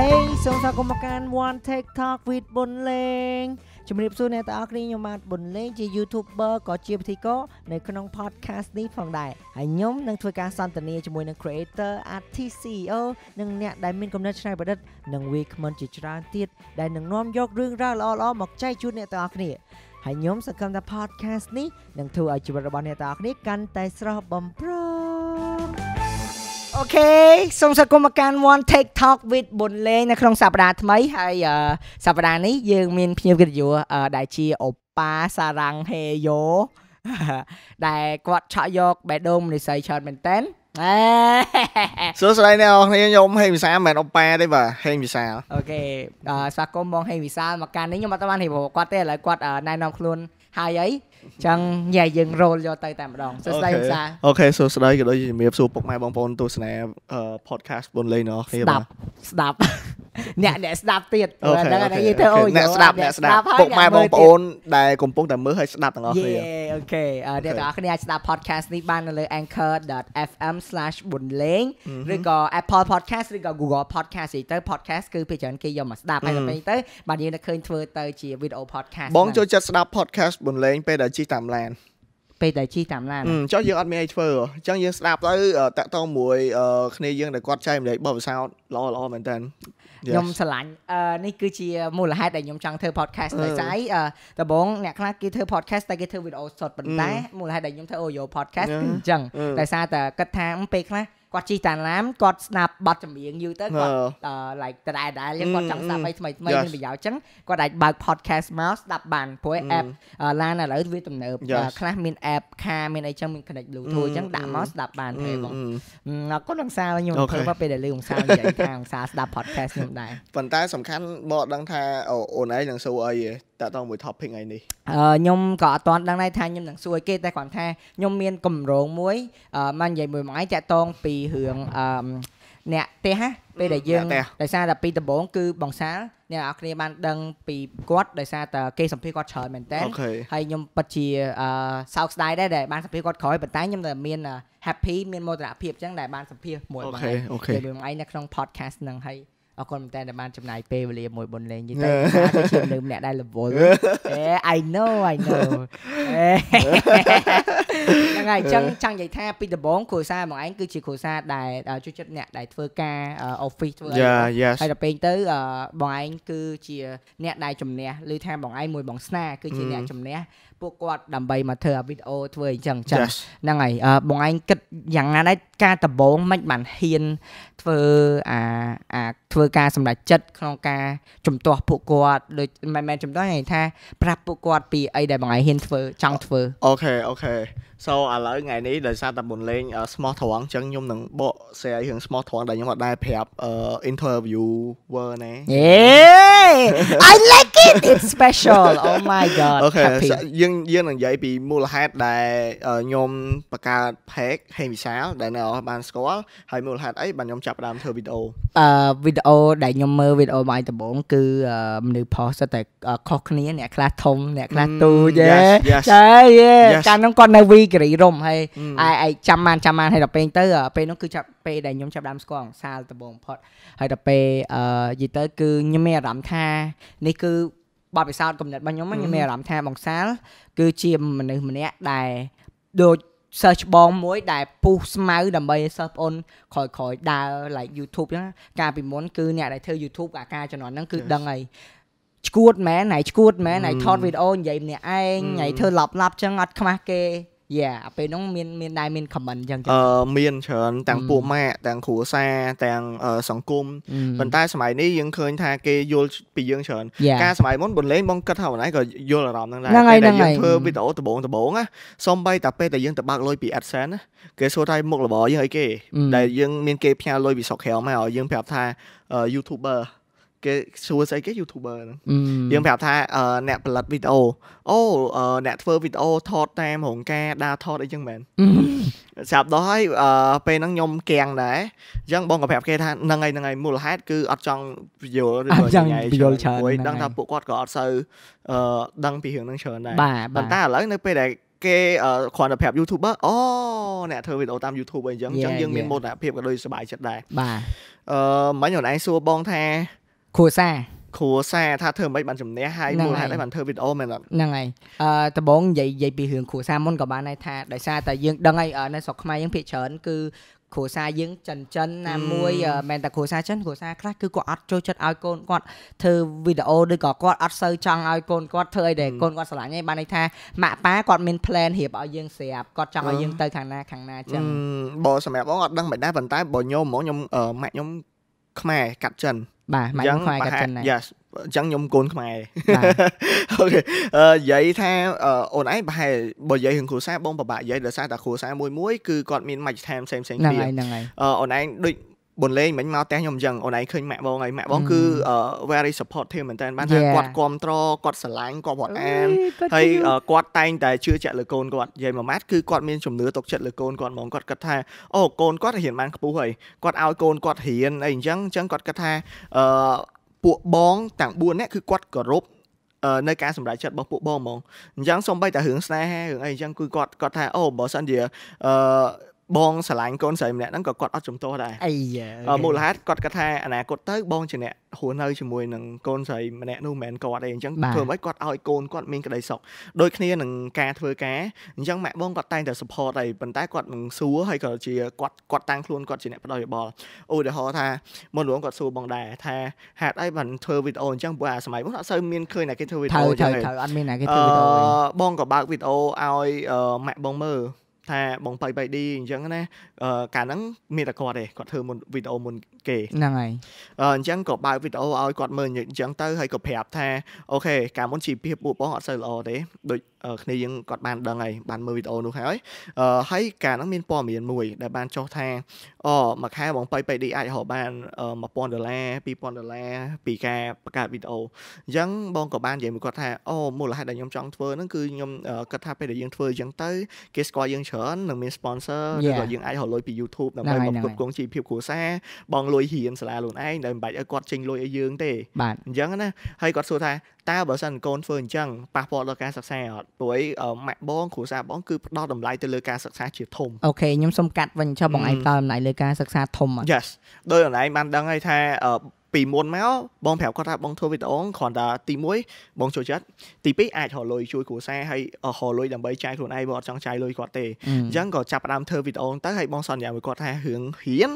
Hey សូមស្វាគមន៍មកកាន One Take Talk with ប៊ុនលេងជំរាបសួរអ្នកទាំងអស់គ្នាខ្ញុំបាទប៊ុនលេងជា YouTuber ក៏ជាពិធីករនៅក្នុង podcast នេះផងដែរហើយខ្ញុំនឹងធ្វើការសន្ទនាជាមួយនឹង creator artist CEO និងអ្នកដែលមានគំនិតច្នៃប្រឌិតនិងវាគ្មិនជាច្រើនទៀតដែលនឹងនាំយករឿងរ៉ាវល្អៗមកចែកជូនអ្នកទាំងអស់គ្នាហើយខ្ញុំសង្ឃឹមថា podcast នេះនឹងធ្វើឲ្យជីវិតរបស់អ្នកទាំងអស់គ្នាកាន់តែស្រស់បំព្រងអូខេសូមស្វាគមន៍មកកាន់ One Take Talk with ប៊ុនលេងនៅក្នុងសប្តាហ៍ថ្មីហើយសប្តាហ៍នេះយើងមានភ្ញៀវកិត្តិយសដែលជាអប៉ាសារ៉ាំងហេយ៉ូដែលគាត់ឆក់យកបេះដូងមនុស្សស្រីច្រើនមែនតើសួស្តីអ្នកនរគ្នាខ្ញុំហេងវិសាមិនមែនអប៉ាទេបាទហេងវិសាអូខេស្វាគមន៍បងហេងវិសាមកកាន់នេះខ្ញុំអត់បានហេប្រគាត់ទេឥឡូវគាត់ណែនាំខ្លួនហើយអីចឹងញ៉ៃយើងរੋលយកទៅតែម្ដងសួស្ដីឧស្សាអូខេសួស្ដីក៏ដូចជាជំរាបសួរពុកម៉ែបងប្អូនទស្សនា podcast បុនលេងរបស់គ្នាបាទស្ដាប់ស្ដាប់អ្នកអ្នកស្ដាប់ទៀតហ្នឹងអានេះទៅអូយអ្នកស្ដាប់អ្នកស្ដាប់ពុកម៉ែបងប្អូនដែលកំពុងតែមើលហើយស្ដាប់ទាំងអស់គ្នាអូខេអ្នកទាំងអស់គ្នាអាចស្ដាប់ podcast នេះបាននៅលើ anchor.fm/bunleng លេងឬក៏ Apple podcast ឬក៏ Google podcast ស្អីទៅ podcast គឺពេលច្រើនគេយកមកស្ដាប់ហើយដល់ពេលទៅបាទយើងតែឃើញធ្វើទៅជា video podcast បងចូលចិត្តស្ដាប់ podcast បន្លែងពេលដែលជិះតាមឡានពេលដែលជិះតាមឡានចុះយើងអត់មានអីធ្វើអញ្ចឹងយើងស្ដាប់ទៅតាក់ទងមួយ គ្នាយើងដែលគាត់ចែករំលែកបទពិសោធន៍ល្អល្អមែនតើខ្ញុំស្រឡាញ់នេះគឺជាមូលហេតុដែលខ្ញុំចង់ធ្វើ podcast ដោយសារអីដំបូងអ្នកខ្លះគេធ្វើ podcast តែគេធ្វើវីដេអូសុតប៉ុន្តែមូលហេតុដែលខ្ញុំធ្វើ audio podcast គឺអញ្ចឹងដោយសារតែគិតថាពេលខ្លះគាត់ជិះតាឡាមគាត់ស្ដាប់បទចម្រៀងយូរទៅគាត់ like ដដែលដដែលគាត់ចង់ស្ដាប់អីថ្មីថ្មីមានប្រយោជន៍អញ្ចឹងគាត់អាចបើក podcast មកស្ដាប់បានព្រោះ app ឡានឥឡូវវាទំនើបខ្លះមាន app ខាមានអីចឹងមាន connect bluetooth អញ្ចឹងដាក់មកស្ដាប់បានទេបងអរគុណលោកសាខ្ញុំព្រោះពេលដែលលើលោកសានិយាយថាលោកសាស្ដាប់ podcast ខ្ញុំដែរប៉ុន្តែសំខាន់បងដឹងថាអូនឯងនឹងសួរអីទេតតងមួយ topic ថ្ងៃនេះខ្ញុំក៏អត់ទាន់ដឹងដែរថាខ្ញុំនឹងសួរគេតែគ្រាន់ថាខ្ញុំមានកម្រងមួយមកនិយាយមួយថ្ងៃតាក់តងពីរឿងអ្នកទេហ៎ពេលដែលយើងដោយសារតែពីដំបងគឺបងសាលអ្នកនរគ្នាបានដឹងពីគាត់ដោយសារតែគេសម្ភារគាត់ច្រើនមែនតើហើយខ្ញុំពិតជាសោកស្ដាយដែរដែលបានសម្ភារគាត់ក្រោយប៉ុន្តែខ្ញុំនៅមាន happy មានមោទនភាពអញ្ចឹងដែលបានសម្ភារមួយថ្ងៃមួយថ្ងៃនៅក្នុង podcast ហ្នឹងហើយអរគុណមែនតើបានចំណាយពេលវេលាមួយបុនលេងនិយាយទៅជាមនុស្សម្នាក់ដែលរវល់អេ I know I know ហ្នឹងហើយចឹងចង់និយាយថា ពីដំបូងគ្រួសារមកឯងគឺជាគ្រួសារដែលជួយចិត្តអ្នកដែលធ្វើការ office ធ្វើអីហើយដល់ពេលទៅបងឯងគឺជាអ្នកដែលជំនះឬថាបងឯងមួយបងស្នាគឺជាអ្នកជំនះពួកគាត់ដើម្បីមកធ្វើវីដេអូធ្វើអីចឹងចឹងហ្នឹងហើយបងឯងគិតយ៉ាងណាដែរការដំបងមិនបានហ៊ានធ្វើអាអាធ្វើការសម្រេចចិត្តក្នុងការជំទាស់ពួកគាត់ដូចមិនមែនជំទាស់ទេថាប្រាប់ពួកគាត់ពីអីដែលបងឯងហ៊ានធ្វើចង់ធ្វើអូខេអូខេ so ឥឡូវថ្ងៃនេះដោយសារតែមុនលេងស្មោះត្រង់អញ្ចឹងខ្ញុំនឹងបក share រឿងស្មោះត្រង់ដែលខ្ញុំអត់ដែរប្រាប់ interviewer ណា Yeah I like it it's special oh my god អូខេយើងយើងនឹងនិយាយពីមូលហេតុដែលខ្ញុំបង្កើត page ហេងវិសាលដែលអ្នកបានស្គាល់ហើយមូលហេតុអីបានខ្ញុំចាប់ផ្ដើមធ្វើវីដេអូអឺវីដេអូដែលខ្ញុំមើលវីដេអូមកឯដំបូងគឺមនុស្សផុសតែខុសគ្នាអ្នកខ្លះធំអ្នកខ្លះតូចចាយេកាលនោះគាត់នៅវីគិរីរំហើយឯឯចាំបានចាំបានហើយដល់ពេលទៅ ពេលនោះគឺចាប់ពេលដែលខ្ញុំចាប់ដើមស្គាល់សាលដំបងផុតហើយដល់ពេលអឺនិយាយទៅគឺខ្ញុំមានអារម្មណ៍ថា នេះគឺបទពិសោធន៍កំណត់របស់ខ្ញុំខ្ញុំមានអារម្មណ៍ថាបងសាលគឺជាមនុស្សម្នាក់ដែលដូចសិស្សច្បងមួយដែលពុះស្មៅដើម្បីសិស្សប្អូនក្រោយក្រោយដើរ like YouTube ចឹងកាលពីមុនគឺអ្នកដែលធ្វើ YouTube អាការជំនាន់ហ្នឹងគឺដឹងហើយឈួតមែនណៃឈួតមែនណៃថតវីដេអូនិយាយម្នាក់ឯងណៃធ្វើឡាប់ឡាប់ចឹងអត់ខ្មាស់គេយ៉ាពេលហ្នឹងមានមានដែរមាន comment អញ្ចឹងអឺមានច្រើនទាំងពួកម៉ាក់ទាំងគ្រួសារទាំងសង្គមប៉ុន្តែសម័យនេះយើងឃើញថាគេយល់ពីយើងច្រើនការសម័យមុនបុនលេងបងគិតថាបងឯងក៏យល់អារម្មណ៍ហ្នឹងដែរពេលដែលយើងធ្វើវីដេអូដំបងដំបងណាសំបីតែពេលដែលយើងទៅបើកលុយពី AdSense ណាគេសួរថាមុខរបរយើងអីគេ ដែលយើងមានគេផ្ញើលុយពីស្រុកក្រៅមកឲ្យយើងប្រាប់ថា YouTuber គេសួរស្អីគេ YouTuber ហ្នឹងយើងប្រាប់ថាអ្នកផលិតវីដេអូអូអ្នកធ្វើវីដេអូថតតាមរោងការដើរថតអីចឹងមែនស្រាប់ដល់ហើយពេលហ្នឹងខ្ញុំគាំងដែរអញ្ចឹងបងក៏ប្រាប់គេថាហ្នឹងហើយហ្នឹងហើយមូលហេតុគឺអត់ចង់យល់ឬក៏ញ៉ៃយល់ច្រើនហ្នឹងដឹងថាពួកគាត់ក៏អត់សូវដឹងពីរឿងហ្នឹងច្រើនដែរប៉ុន្តែឥឡូវនៅពេលដែលគេគ្រាន់តែប្រាប់ YouTuber អូអ្នកធ្វើវីដេអូតាម YouTube អីចឹងអញ្ចឹងយើងមានមោទនភាពក៏ដូចសុបាយចិត្តដែរបាទអឺមិញខ្លួនឯងសួរបងថាគ្រួសារគ្រួសារថាធ្វើមិនបានជំនះហើយមូលហេតុអីបានធ្វើវីដេអូមែនអត់ហ្នឹងហើយអឺដំបងនិយាយនិយាយពីរឿងគ្រួសារមុនក៏បានដែរថាដោយសារតែយើងដឹងហើយនៅស្រុកខ្មែរយើងភាគច្រើនគឺគ្រួសារយើងចិនចិនណាមួយមិនតែគ្រួសារចិនគ្រួសារខ្លះគឺគាត់អត់ចូលចិត្តឲ្យកូនគាត់ធ្វើវីដេអូឬក៏គាត់អត់សូវចង់ឲ្យកូនគាត់ធ្វើអីដែរកូនគាត់ស្រឡាញ់ឯងបានន័យថាម៉ាក់ប៉ាគាត់មាន plan រៀបឲ្យយើងស្រាប់គាត់ចង់ឲ្យយើងទៅខាងណាខាងណាចឹងបើសម្រាប់បងអត់ដឹងមិនដែរប៉ុន្តែបើខ្ញុំហ្មងខ្ញុំម៉ាក់ខ្ញុំខ្មែរកាត់ចិនបាទម៉ែខ្ញុំខ្មែរកាត់ចិនដែរ Yes អញ្ចឹងខ្ញុំកូនខ្មែរអូខេអឺនិយាយថាអូនឯងប្រហែលបើនិយាយរឿងគ្រួសារបងពិបាកនិយាយដោយសារតែគ្រួសារមួយមួយគឺគាត់មានមជ្ឈដ្ឋានផ្សេងផ្សេងគ្នាហ្នឹងហើយហ្នឹងហើយអូនឯងដូចបុនលេងមិញមកផ្ទះខ្ញុំអញ្ចឹងអូនឯងឃើញម៉ាក់បងហើយម៉ាក់បងគឺ very supportive មែនតើបានថាគាត់គ្រប់ត្រគាត់ស្រឡាញ់គាត់គាត់អានហើយគាត់តែងតែជឿជាក់លើកូនគាត់និយាយមួយម៉ាត់គឺគាត់មានជំនឿទុកចិត្តលើកូនគាត់ហ្មងគាត់គិតថាអូកូនគាត់រៀនបានខ្ពស់ហើយគាត់ឲ្យកូនគាត់រៀនអីអញ្ចឹងអញ្ចឹងគាត់គិតថាអឺពួកបងទាំង4នាក់គឺគាត់គោរពនៅការសម្រេចចិត្តរបស់ពួកបងហ្មងអញ្ចឹងសំបីតែរឿងស្នេហារឿងអីអញ្ចឹងគឺគាត់គាត់ថាអូបើសិនជាអឺបងស្រឡាញ់កូនស្រីម្នាក់ហ្នឹងក៏គាត់អត់ចំទាស់ដែរអីយ៉ាមូលហេតុគាត់គាត់ថាអនាគតទៅបងជាអ្នកហួរនៅជាមួយនឹងកូនស្រីម្នាក់នោះមិនមែនគាត់ទេអញ្ចឹងធ្វើឲ្យគាត់ឲ្យកូនគាត់មានក្តីសុខដូចគ្នានឹងការធ្វើការអញ្ចឹងម៉ាក់បងគាត់តែងតែ support ហើយប៉ុន្តែគាត់នឹងសួរហើយក៏ជាគាត់គាត់តាំងខ្លួនគាត់ជាអ្នកផ្ដល់យោបល់ឧទាហរណ៍ថាមុនរងគាត់សួរបងដែរថាហេតុអីបានធ្វើវីដេអូអញ្ចឹងព្រោះអាសម័យមុនអត់សូវមានឃើញតែគេធ្វើវីដេអូអញ្ចឹងទេអត់មានតែគេធ្វើវីដេអូបងក៏បើកវីដេអូឲ្យម៉ាក់បងមើលថាបងប៉ៃប៉ៃឌីអញ្ចឹងណាកាលហ្នឹងមានតែគាត់ទេគាត់ធ្វើមុនវីដេអូមុនគេហ្នឹងហើយអញ្ចឹងក៏បើកវីដេអូឲ្យគាត់មើលអញ្ចឹងទៅហើយក៏ប្រាប់ថាអូខេកាលមុនជីវភាពពួកបងអត់សូវល្អទេដូចគ្នាយើងគាត់បានដឹងហើយបានមើលវីដេអូនោះហើយអឺហើយការហ្នឹងមានព័ត៌មានមួយដែលបានចុះថាអូមួយខែបងប៉ៃប៉ៃឌីអាចរកបាន1000ដុល្លារ2000ដុល្លារពីការបង្កើតវីដេអូអញ្ចឹងបងក៏បាននិយាយមួយគាត់ថាអូមូលហេតុដែលខ្ញុំចង់ធ្វើហ្នឹងគឺខ្ញុំគិតថាពេលដែលយើងធ្វើអញ្ចឹងទៅ គេស្គាល់យើងច្រើននឹងមាន sponsor ឬក៏យើងអាចរកលុយពី YouTube ដើម្បីមកគ្រប់គ្រងជីវភាពគ្រួសារបងលុយរៀនសាលាខ្លួនឯងដែលមិនបាច់ឲ្យគាត់ចេញលុយឲ្យយើងទេអញ្ចឹងណាហើយគាត់សួរថាតើបើសិនកូនធ្វើអញ្ចឹងប៉ះពាល់ដល់ការសិក្សាអត់ព្រោះអីម៉ាក់បងគ្រូសាបងគឺផ្ដោតតម្លៃទៅលើការសិក្សាជាធំអូខេខ្ញុំសុំកាត់វិញចុះបងឯងផ្ដោតតម្លៃលើការសិក្សាធំអត់ Yes ដោយអនឡាញបានដឹងហើយថាពីមុនមកបងប្រាប់គាត់ថាបងធ្វើវីដេអូគ្រាន់តែទី1បងចូលចិត្តទី2អាចរលុយជួយគ្រួសារហើយរលុយដើម្បីចាយខ្លួនឯងបើអត់ចង់ចាយលុយគាត់ទេអញ្ចឹងក៏ចាប់ផ្ដើមធ្វើវីដេអូទៅហើយបងសន្យាមួយគាត់ថារឿងហ៊ាន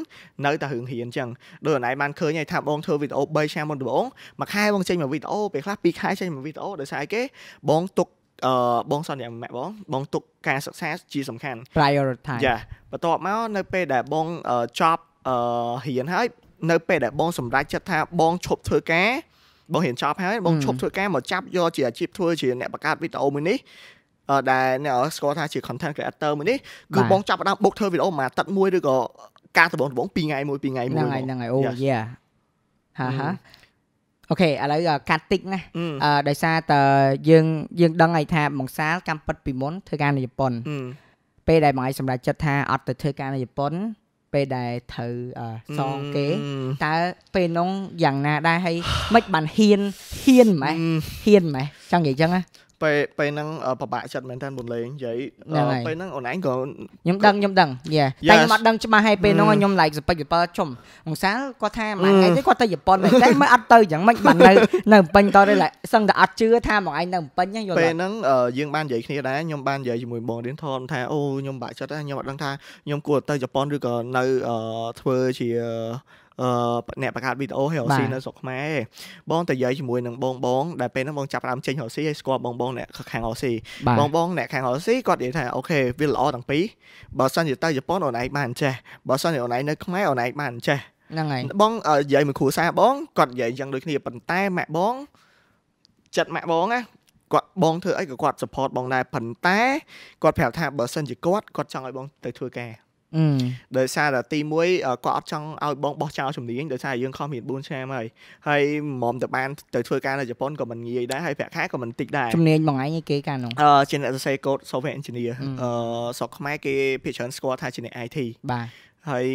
នៅតែរឿងហ៊ានអញ្ចឹងដូចណៃបានឃើញហើយថាបងធ្វើវីដេអូ3ឆ្នាំមុនដំបូងមួយខែបងចេញមួយវីដេអូពេលខ្លះ2ខែចេញមួយវីដេអូដោយសារអីគេបងទុកអឺបងសន្យាម៉ាក់បងបងទុកការសិក្សាជាសំខាន់ prioritize ចាបន្ទាប់មកនៅពេលដែលបងចប់អឺរៀនហើយនៅពេលដែលបងសម្រេចចិត្តថាបងឈប់ធ្វើការបងហ៊ានចប់ហើយបងឈប់ធ្វើការមកចាប់យកជាអាជីពធ្វើជាអ្នក បង្កើតវីដេអូមួយនេះដែលអ្នកស្គាល់ថាជា content creator មួយនេះគឺបងចាប់ផ្ដើមបុកធ្វើវីដេអូមួយអាទិត្យមួយឬក៏ការដំបងដំបង2ថ្ងៃមួយ2ថ្ងៃមួយហ្នឹងហើយហ្នឹងហើយអូយ៉ាហាហាអូខេឥឡូវកាត់តិចណាដោយសារតើយើងយើងដឹងហើយថាមកសាលកម្មពិតពីមុនធ្វើការនៅជប៉ុន ពេលដែលមកឯងសម្រេចចិត្តថាអត់ទៅធ្វើការនៅជប៉ុនពេលដែលត្រូវសងគេតើពេលនោះយ៉ាងណាដែរហើយមិនបានហ៊ានហ៊ានម៉េះហ៊ានម៉េះចង់និយាយចឹងណាពេលពេលហ្នឹងពិបាកចិត្តមែនតើមុនលេងនិយាយពេលហ្នឹងអូនឯងក៏ខ្ញុំដឹងខ្ញុំដឹងយេតែខ្ញុំអត់ដឹងច្បាស់ហើយពេលហ្នឹងខ្ញុំ like សពេចយប៉លជុំអង្សាលគាត់ថាមួយថ្ងៃទៅគាត់ទៅជប៉ុនមែនតែមិនអត់ទៅយ៉ាងម៉េចបាននៅនៅពេញតទៅឡើយសឹងតែអត់ជឿថាមកឯងនៅពេញហ្នឹងយល់ពេលហ្នឹងយើងបាននិយាយគ្នាដែរខ្ញុំបាននិយាយជាមួយបងរៀនធំថាអូខ្ញុំបាក់ចិត្តខ្ញុំអត់ដឹងថាខ្ញុំគួរទៅជប៉ុនឬក៏នៅធ្វើជាអ្នកបង្កើតវីដេអូឲ្យរស៊ីនៅស្រុកខ្មែរបងតយាយជាមួយនឹងបងបង ដែលពេលហ្នឹងបងចាប់ផ្ដើមចេញរស៊ីឲ្យស្គាល់បងបងអ្នកខាងរស៊ីបងបងអ្នកខាងរស៊ីគាត់និយាយថាអូខេវាល្អទាំងពីរបើសិនជាទៅជប៉ុនអូនឯងបានចេះបើសិនជាអូនឯងនៅខ្មែរអូនឯងបានចេះហ្នឹងហើយបងនិយាយមួយគ្រួសារបងគាត់និយាយយ៉ាងដូចគ្នាប៉ុន្តែម៉ាក់បងចិត្តម៉ាក់បងណាគាត់បងធ្វើអីក៏គាត់ support បងដែរប៉ុន្តែគាត់ប្រាប់ថាបើសិនជាគាត់គាត់ចង់ឲ្យបងទៅធ្វើការដោយសារតែទី1ក៏អត់ចង់ឲ្យបងបោះចោលជំនាញដោយសារយើងខំរៀន4ឆ្នាំហើយហើយមុំតបានទៅធ្វើការនៅជប៉ុនក៏មិនងាយដែរហើយប្រាក់ខែក៏មិនតិចដែរជំនាញមួយថ្ងៃគេកាលនោះអឺជាអ្នកសរសេរកូដ software engineer អឺស្រុកខ្មែរគេភាគច្រើនស្គាល់ថាជាអ្នក IT បាទហើយ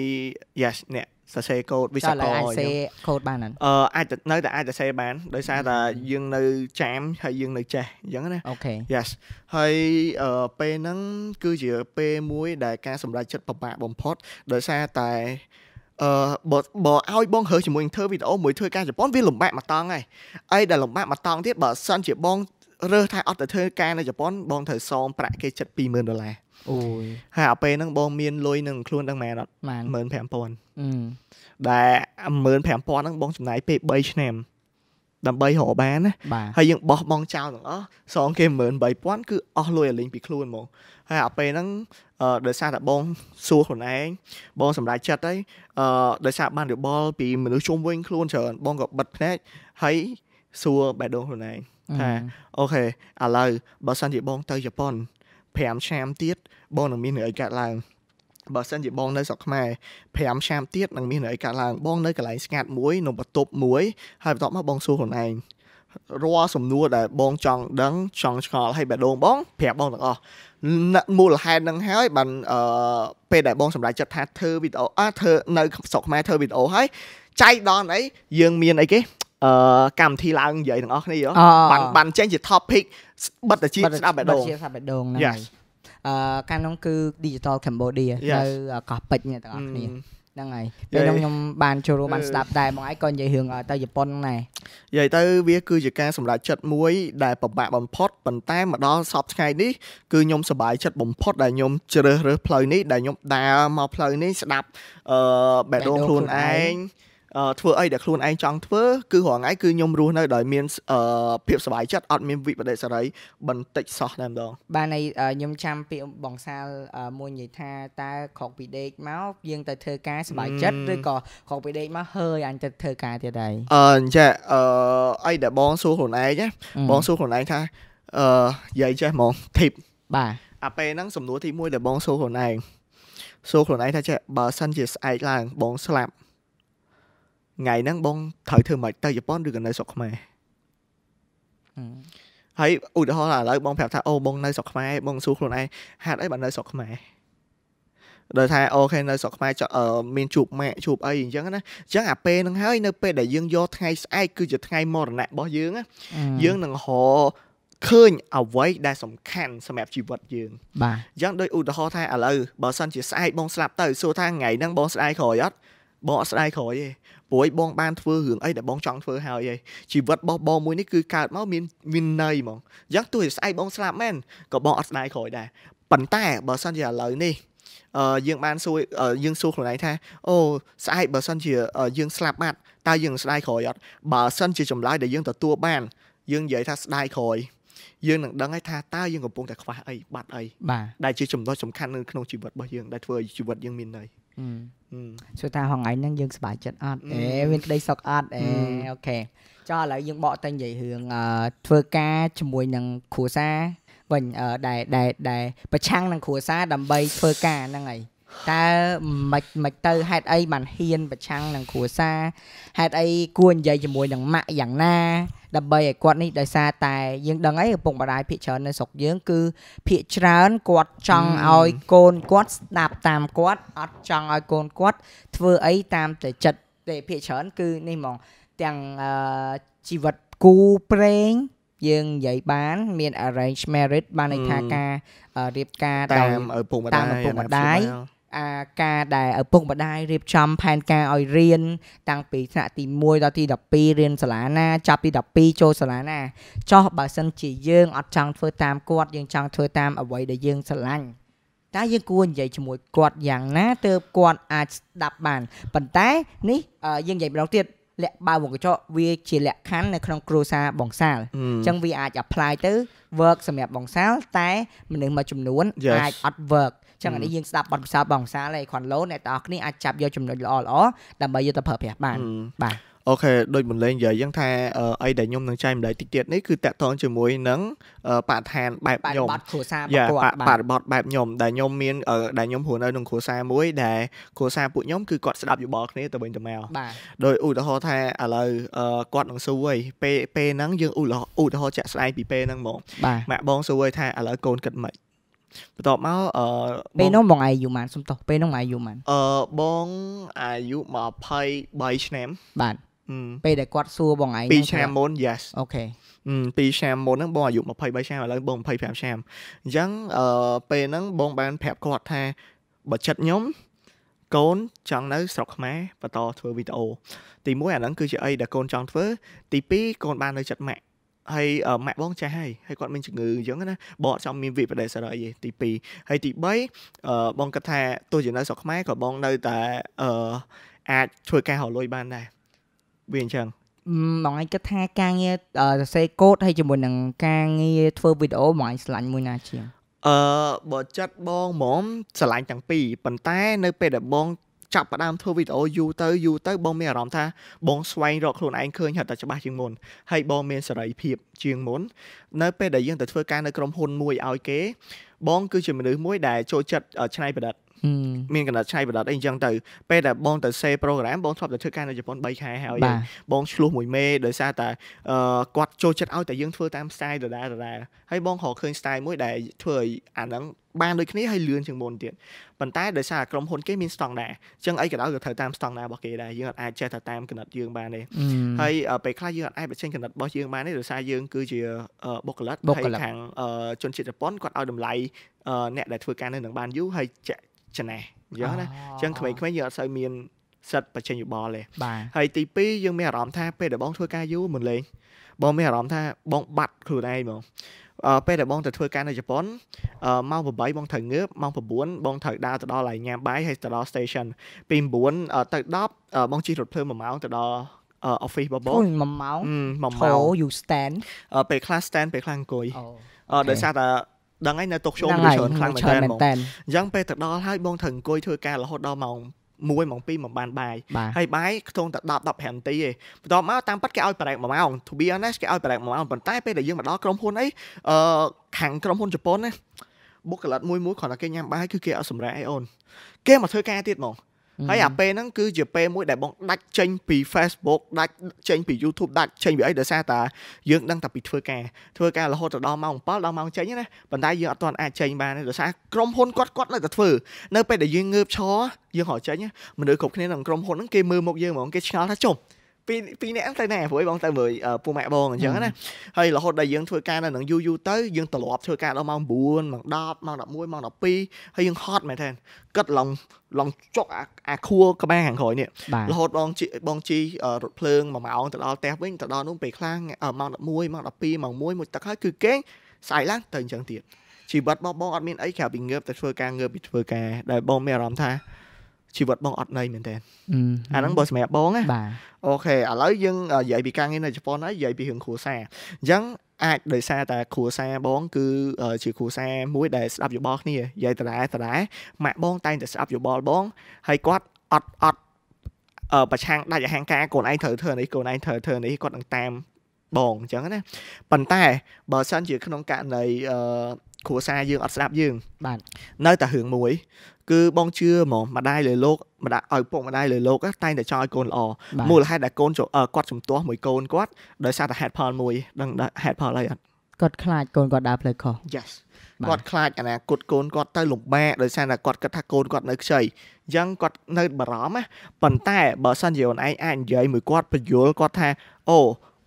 yes អ្នកសរសេរកូដវិសាករអាចសេកូដបានហ្នឹងអឺអាចនៅតែអាចសរសេរបានដោយសារតែយើងនៅចាមហើយយើងនៅចេះអញ្ចឹងណាអូខេ Yes ហើយអឺពេលហ្នឹងគឺជាពេលមួយដែលការសម្រេចចិត្តពិបាកបំផុតដោយសារតែអឺបើបើឲ្យបងហើជាមួយនឹងធ្វើវីដេអូមួយធ្វើការជប៉ុនវាលំបាកមកតង់ហើយអីដែលលំបាកមកតង់ទៀតបើសិនជាបងរើសថាអត់ទៅធ្វើការនៅជប៉ុនបងត្រូវសងប្រាក់គេចិត្ត20000ដុល្លារអូយហើយអាពេលហ្នឹងបង មានលុយនឹងខ្លួនដឹងម៉ែនអត់15000ដែល15000ហ្នឹងបងចំណាយពេល3ឆ្នាំដើម្បីរកបានណាហើយយើងបោះបង់ចោលទាំងអស់សងគេ13000គឺអស់លុយឲ្យលេងពីខ្លួនហ្មងហើយអាពេលហ្នឹងដោយសារតែបងសួរខ្លួនឯងបងសម្រេចចិត្តហើយដោយសារបានយោបល់ពីមនុស្សជុំវិញខ្លួនច្រើន បងក៏បិទភ្នែកហើយសួរបេះដូងខ្លួនឯងថាអូខេឥឡូវបើសិនជាបងទៅជប៉ុន5ឆ្នាំទៀតបងនឹងមានរឿងអីកើតឡើងបើសិនជាបងនៅស្រុកខ្មែរ5ឆ្នាំទៀតនឹងមានរឿងអីកើតឡើងបងនៅកន្លែងស្ងាត់មួយនៅបន្ទប់មួយ ហើយបន្ទាប់មកបងសួរខ្លួនឯងរាល់សំណួរដែលបងចង់ដឹងចង់ឆ្ងល់ហើយបែដងបងប្រាប់បងទាំងអស់មូលហេតុនឹងហើយបានអឺពេលដែលបងសម្រេចចិត្តថាធ្វើវីដេអូអាធ្វើនៅស្រុកខ្មែរធ្វើវីដេអូហើយចៃដន្យអីយើងមានអីគេអឺកម្មវិធីឡើងនិយាយទាំងអស់គ្នាបានបានចេញជា topic បិទតែជាស្ដាប់បេះដូងជាស្ដាប់បេះដូងហ្នឹងហើយអឺកាលនោះគឺ Digital Cambodia នៅកោះពេជ្រអ្នកទាំងអស់គ្នាហ្នឹងហើយពេលនោះខ្ញុំបានចូលរួមបានស្ដាប់ដែរបងឯងក៏និយាយរឿងទៅជប៉ុនដែរនិយាយទៅវាគឺជាការសម្រេចចិត្តមួយ ដែលពិបាកបំផុតប៉ុន្តែមកដល់សពថ្ងៃនេះ គឺខ្ញុំសប្បាយចិត្តបំផុតដែលខ្ញុំជ្រើសរើសផ្លូវនេះដែលខ្ញុំដើរមកផ្លូវនេះស្ដាប់អឺបេះដូងខ្លួនឯងធ្វើអីដែលខ្លួនឯងចង់ធ្វើគឺរាល់ថ្ងៃគឺខ្ញុំរស់នៅដោយមានភាពសុបាយចិត្តអត់មានវិបដិសេរីបន្តិចសោះតែម្ដងបាទន័យខ្ញុំចាំពាក្យបងសាលមួយនិយាយថាតើក្រកពីដេកមកយើងទៅធ្វើការសុបាយចិត្តឬក៏ក្រកពីដេកមកហើយអញទៅធ្វើការទៀតដែរអឺចាអឺអីដែលបងសួរខ្លួនឯងណាបងសួរខ្លួនឯងថាអឺនិយាយចេះហ្មងធីបបាទអាពេលហ្នឹងសំណួរទី1ដែលបងសួរខ្លួនឯងសួរខ្លួនឯងថាចេះបើសិនជាស្អែកឡើងបងស្លាប់ថ្ងៃហ្នឹងបងត្រូវធ្វើម៉េចទៅជប៉ុនឬក៏នៅស្រុកខ្មែរហើយឧទាហរណ៍ឥឡូវបងប្រាប់ថាអូបងនៅស្រុកខ្មែរបងសួរខ្លួនឯងហេតុអីបាននៅស្រុកខ្មែរដោយថាអូខេនៅស្រុកខ្មែរមានជួបម៉ាក់ជួបអីអញ្ចឹងណាអញ្ចឹងអាពេលហ្នឹងហើយនៅពេលដែលយើងយកថ្ងៃស្អែកគឺជាថ្ងៃមរណៈរបស់យើងណាយើងនឹងរកឃើញអ្វីដែលសំខាន់សម្រាប់ជីវិតយើងបាទអញ្ចឹងដោយឧទាហរណ៍ថាឥឡូវបើសិនជាស្អែកបងស្លាប់ទៅសួរថាថ្ងៃហ្នឹងបងស្អែកក្រោយអត់បងអត់ស្ដាយក្រោយទេព្រោះឯងបងបានធ្វើរឿងអីដែលបងចង់ធ្វើហើយឯងជីវិតរបស់បងមួយនេះគឺកើតមកមានមានន័យហ្មងអញ្ចឹងទោះស្អែកបងស្លាប់មែនក៏បងអត់ស្ដាយក្រោយដែរប៉ុន្តែបើសិនជាឥឡូវនេះអឺយើងបានសួរយើងសួរខ្លួនឯងថាអូស្អែកបើសិនជាយើងស្លាប់បាត់តើយើងស្ដាយក្រោយអត់បើសិនជាចម្លើយដែលយើងទទួលបានយើងនិយាយថាស្ដាយក្រោយយើងនឹងដឹងថាតើយើងកំពុងតែខ្វះអីបាត់អីដែលជាចំណុចសំខាន់នៅក្នុងជីវិតរបស់យើងដែលធ្វើឲ្យជីវិតយើងមានន័យសួរថាហងៃហ្នឹងយើងសប្បាយចិត្តអត់អេមានក្តីសុខអត់អេអូខេចុះឥឡូវយើងបកទៅនិយាយរឿងធ្វើការជាមួយនឹងគ្រួសារវិញដែលដែលដែលប្រឆាំងនឹងគ្រួសារដើម្បីធ្វើការហ្នឹងហើយតើមិនមិនទៅហេតុអីបានហ៊ានប្រឆាំងនឹងគ្រួសារហេតុអីគួរនិយាយជាមួយនឹងម៉ាក់យ៉ាងណា ដើម្បីឲ្យគាត់នេះដោយសារតែយើងដឹងអីឪពុកម្ដាយភាគច្រើននៅស្រុកយើង គឺភាគច្រើនគាត់ចង់ឲ្យកូនគាត់ស្ដាប់តាមគាត់អត់ចង់ឲ្យកូនគាត់ធ្វើអីតាមតែចិត្តទេភាគច្រើនគឺនេះហ្មងទាំងជីវិតគូប្រេងយើងនិយាយបាន មាន arrange marriage បានន័យថាការរៀបការតាមឪពុកម្ដាយតាមឪពុកម្ដាយអាការដែលឪពុកម្ដាយរៀបចំផែនការឲ្យរៀនតាំងពីថ្នាក់ទី1ដល់ទី12រៀនសាលាណាចាប់ទី12ចូលសាលាណាចោះបើសិនជាយើងអត់ចង់ធ្វើតាមគាត់យើងចង់ធ្វើតាមអ្វីដែលយើងស្រឡាញ់តើយើងគួរនិយាយជាមួយគាត់យ៉ាងណាទើបគាត់អាចស្ដាប់បានប៉ុន្តែនេះ យើងនិយាយម្ដងទៀតលក្ខបើវងកញ្ចក់វាជាលក្ខខណ្ឌនៅក្នុងគ្រួសារបងសាលអញ្ចឹងវាអាច apply ទៅ work សម្រាប់បងសាល តែមនុស្សមួយចំនួនអាចអត់ work ចឹងអានេះយើងស្ដាប់បទពិសោធន៍បងសាលហើយគ្រាន់លោអ្នកទាំងអស់គ្នាអាចចាប់យកចំណុចល្អល្អដើម្បីយកទៅប្រើប្រាស់បានបាទអូខេដូចមិនលេងនិយាយយ៉ាងថាអីដែលខ្ញុំនឹងចែកម្លេចតិចទៀតនេះគឺតាក់ទងជាមួយនឹងបរិស្ថានបែបខ្ញុំបរិបទគ្រួសាររបស់គាត់បរិបទបែបខ្ញុំដែលខ្ញុំមានដែលខ្ញុំហួរនៅក្នុងគ្រួសារមួយដែលគ្រួសារពួកខ្ញុំគឺគាត់ស្ដាប់យោបល់គ្នាទៅវិញទៅមកដោយឧទាហរណ៍ថាឥឡូវគាត់នឹងសួរហើយពេលពេលហ្នឹងយើងឧទាហរណ៍ឧទាហរណ៍ជាក់ស្ដែងពីពេលហ្នឹងហ្មងម៉ាក់បងសួរហើយថាឥឡូវកូនគិតម៉េចបន្ទាប់មកអឺពេលនោះបងអាយុប៉ុន្មានសុំទោសពេលនោះអាយុប៉ុន្មានអឺបងអាយុ23ឆ្នាំបាទពេលដែលគាត់សួរបងឯង2ឆ្នាំមុន yes អូខេ2ឆ្នាំមុនហ្នឹងបងអាយុ23ឆ្នាំឥឡូវបង25ឆ្នាំអញ្ចឹងអឺពេលហ្នឹងបងបានប្រាប់គាត់ថាបើចិត្តខ្ញុំកូនចង់នៅស្រុកខ្មែរបន្តធ្វើវីដេអូទី1អាហ្នឹងគឺជាអីដែលកូនចង់ធ្វើ ទី2កូនបាននៅចិត្តម៉ាក់ហើយម៉ាក់បងចាស់ហើយហើយគាត់មានជំងឺអញ្ចឹងណាបងអត់ចង់មានវិបដិសរអីទេទី2ហើយទី3បងគិតថាទោះជានៅស្រុកខ្មែរក៏បងនៅតែអាចធ្វើការរលុយបានដែរវាអញ្ចឹងបងឯងគិតថាការងារសរសេរកូដហើយជាមួយនឹងការងារធ្វើវីដេអូបងឯងឆ្លាញ់មួយណាជាងអឺបើចិត្តបងហ្មងឆ្លាញ់ទាំងពីរប៉ុន្តែ នៅ ពេលដែលបងចាប់ផ្ដើមធ្វើវីដេអូយូរទៅយូរទៅបងមានអារម្មណ៍ថាបងស្វែងរកខ្លួនឯងឃើញហិតតែច្បាស់ជាងមុនហើយបងមានសេរីភាព ជាងមុននៅពេលដែលយើងទៅធ្វើការនៅក្រុមហ៊ុនមួយឲ្យគេ បងគឺជាមនុស្សមួយដែលចូលចិត្តច្នៃប្រឌិតមានកំណត់ឆៃបណ្ដិតអីអញ្ចឹងទៅ ពេលដែលបងទៅសេប្រូក្រាមបងធ្លាប់តែធ្វើការនៅជប៉ុន3ខែហើយបងឆ្លោះមួយមេដោយសារតែគាត់ចូលចិត្តឲ្យតែយើងធ្វើតាម style ដដែលដដែលហើយបងក៏ឃើញ style មួយដែលធ្វើឲ្យអាហ្នឹងបានដូចគ្នាហើយលឿនជាងមុនទៀតប៉ុន្តែដោយសារក្រុមហ៊ុនគេមានស្តង់ដារអញ្ចឹងអីក៏ដោយក៏ត្រូវតាមស្តង់ដាររបស់គេដែរយើងអាចចេះតែតាមកំណត់យើងបានទេហើយពេលខ្លះយើងអាចបញ្ចេញកំណត់របស់យើងបានទេដោយសារយើងគឺជាបុគ្គលិកហើយខាងជនជាតិជប៉ុនគាត់ឲ្យតម្លៃអ្នកដែលធ្វើការនៅនឹងបានយូរហើយច្នេះយល់ណាអញ្ចឹងក្មេងៗយើងអត់សូវមានសិទ្ធិបញ្ចេញយោបល់ទេហើយទី2យើងមានអារម្មណ៍ថាពេលដែលបងធ្វើការយូរមិនលេងបងមានអារម្មណ៍ថាបងបាត់ខ្លួនឯងហ្មងអឺពេលដែលបងទៅធ្វើការនៅជប៉ុនអឺម៉ោង8បងត្រូវងើបម៉ោង9បងត្រូវដើរទៅដល់ហើយញ៉ាំបាយហើយទៅដល់ station ពី9ទៅ10បងជិះរថភ្លើង1ម៉ោងទៅដល់ office របស់បង1ម៉ោង1ម៉ោង you stand ពេលខ្លះ stand ពេលខ្លះអង្គុយអឺដោយសារតែដឹងហើយនៅតុកឈោមវាច្រើនខ្លាំងមែនតើហ្មងអញ្ចឹងពេលទៅដល់ហើយបងត្រូវអង្គុយធ្វើការរហូតដល់ម៉ោង1ម៉ោង2មិនបានបាយហើយបាយខ្ទង់តែ10 15នាទីឯងបន្ទាប់មកតាមប៉ាត់គេឲ្យប្រែក1ម៉ោង to be honest គេឲ្យប្រែក1ម៉ោងប៉ុន្តែពេលដែលយើងមកដល់ក្រុមហ៊ុនអីអឺខាងក្រុមហ៊ុនជប៉ុនណាបុគ្គលិកមួយមួយគ្រាន់តែគេញ៉ាំបាយគឺគេអត់សម្រាកឯអូនគេមកធ្វើការទៀតហ្មងហើយអាពេលហ្នឹងគឺជាពេលមួយដែលបងដាច់ចេញពី Facebook ដាច់ចេញពី YouTube ដាច់ចេញពីអីដោយសារតាយើងដឹងតែពីធ្វើការធ្វើការរហូតដល់ម៉ោង7ដល់ម៉ោងចេញណាប៉ុន្តែយើងអត់ទាន់អាចចេញបានទេដោយសារក្រុមហ៊ុនគាត់គាត់នៅតែធ្វើនៅពេលដែលយើងងើបឈរយើងហៅចេញមនុស្សគ្រប់គ្នាក្នុងក្រុមហ៊ុនហ្នឹងគេមើលមកយើងហ្មងគេឆ្ងល់ថាចុះពីពីរនាក់ទៅណាព្រោះឯងបងទៅមើលពូម៉ែបងអញ្ចឹងណាហើយរហូតដល់យើងធ្វើការនៅនឹងយូរយូរទៅយើងត្រឡប់ធ្វើការដល់ម៉ោង9ម៉ោង10ម៉ោង11ម៉ោង12ហើយយើងហត់មែនទេគិតឡងឡងចុកអាខួរក្បាលខាងក្រោយនេះរហូតបងជីបងជីរថភ្លើង1ម៉ោងទៅដល់ផ្ទះវិញទៅដល់នោះពេលខ្លាំងម៉ោង11ម៉ោង12ម៉ោង1មួយទឹកហើយគឺគេងស្អែកឡើងទៅអញ្ចឹងទៀតជីវិតរបស់បងអត់មានអីក្រៅពីងើបទៅធ្វើការងើបពីធ្វើការដែលបងមានអារម្មណ៍ថាជីវិតបងអត់ន័យមែនទេអាហ្នឹងបើសម្រាប់បងណាបាទអូខេឥឡូវយើងនិយាយពីការងារនៅជប៉ុនហើយនិយាយពីរឿងគ្រួសារអញ្ចឹងអាចដោយសារតែគ្រួសារបងគឺជាគ្រួសារមួយដែលស្ដាប់យោបល់គ្នានិយាយតរ៉ែតរ៉ែម៉ាក់បងតែងតែស្ដាប់យោបល់បងហើយគាត់អត់អត់ប្រឆាំងដាច់អាហាងការកូនឯងត្រូវធ្វើនេះកូនឯងត្រូវធ្វើនេះគាត់នឹងតាមបងអញ្ចឹងណាប៉ុន្តែបើសិនជាក្នុងករណីគ្រួសារយើងអត់ស្ដាប់យើងបាទនៅតែរឿងមួយគឺបងជឿហ្មងម្ដាយលើលោកម្ដាយឲ្យពុកម្ដាយលើលោកតែងតែចង់ឲ្យកូនល្អមូលហេតុដែលកូនគាត់ជំទាស់មួយកូនគាត់ដោយសារតែហេតុផលមួយដឹងហេតុផលអីអត់គាត់ខ្លាចកូនគាត់ដើរផ្លូវខុស Yes គាត់ខ្លាចអនាគតកូនគាត់ទៅលំបាកដោយសារតែគាត់គិតថាកូនគាត់នៅខ្ចីអញ្ចឹងគាត់នៅបារម្ភណាប៉ុន្តែបើសិនជាអូនឯងអាចនិយាយមួយគាត់បញ្យល់គាត់ថាអូ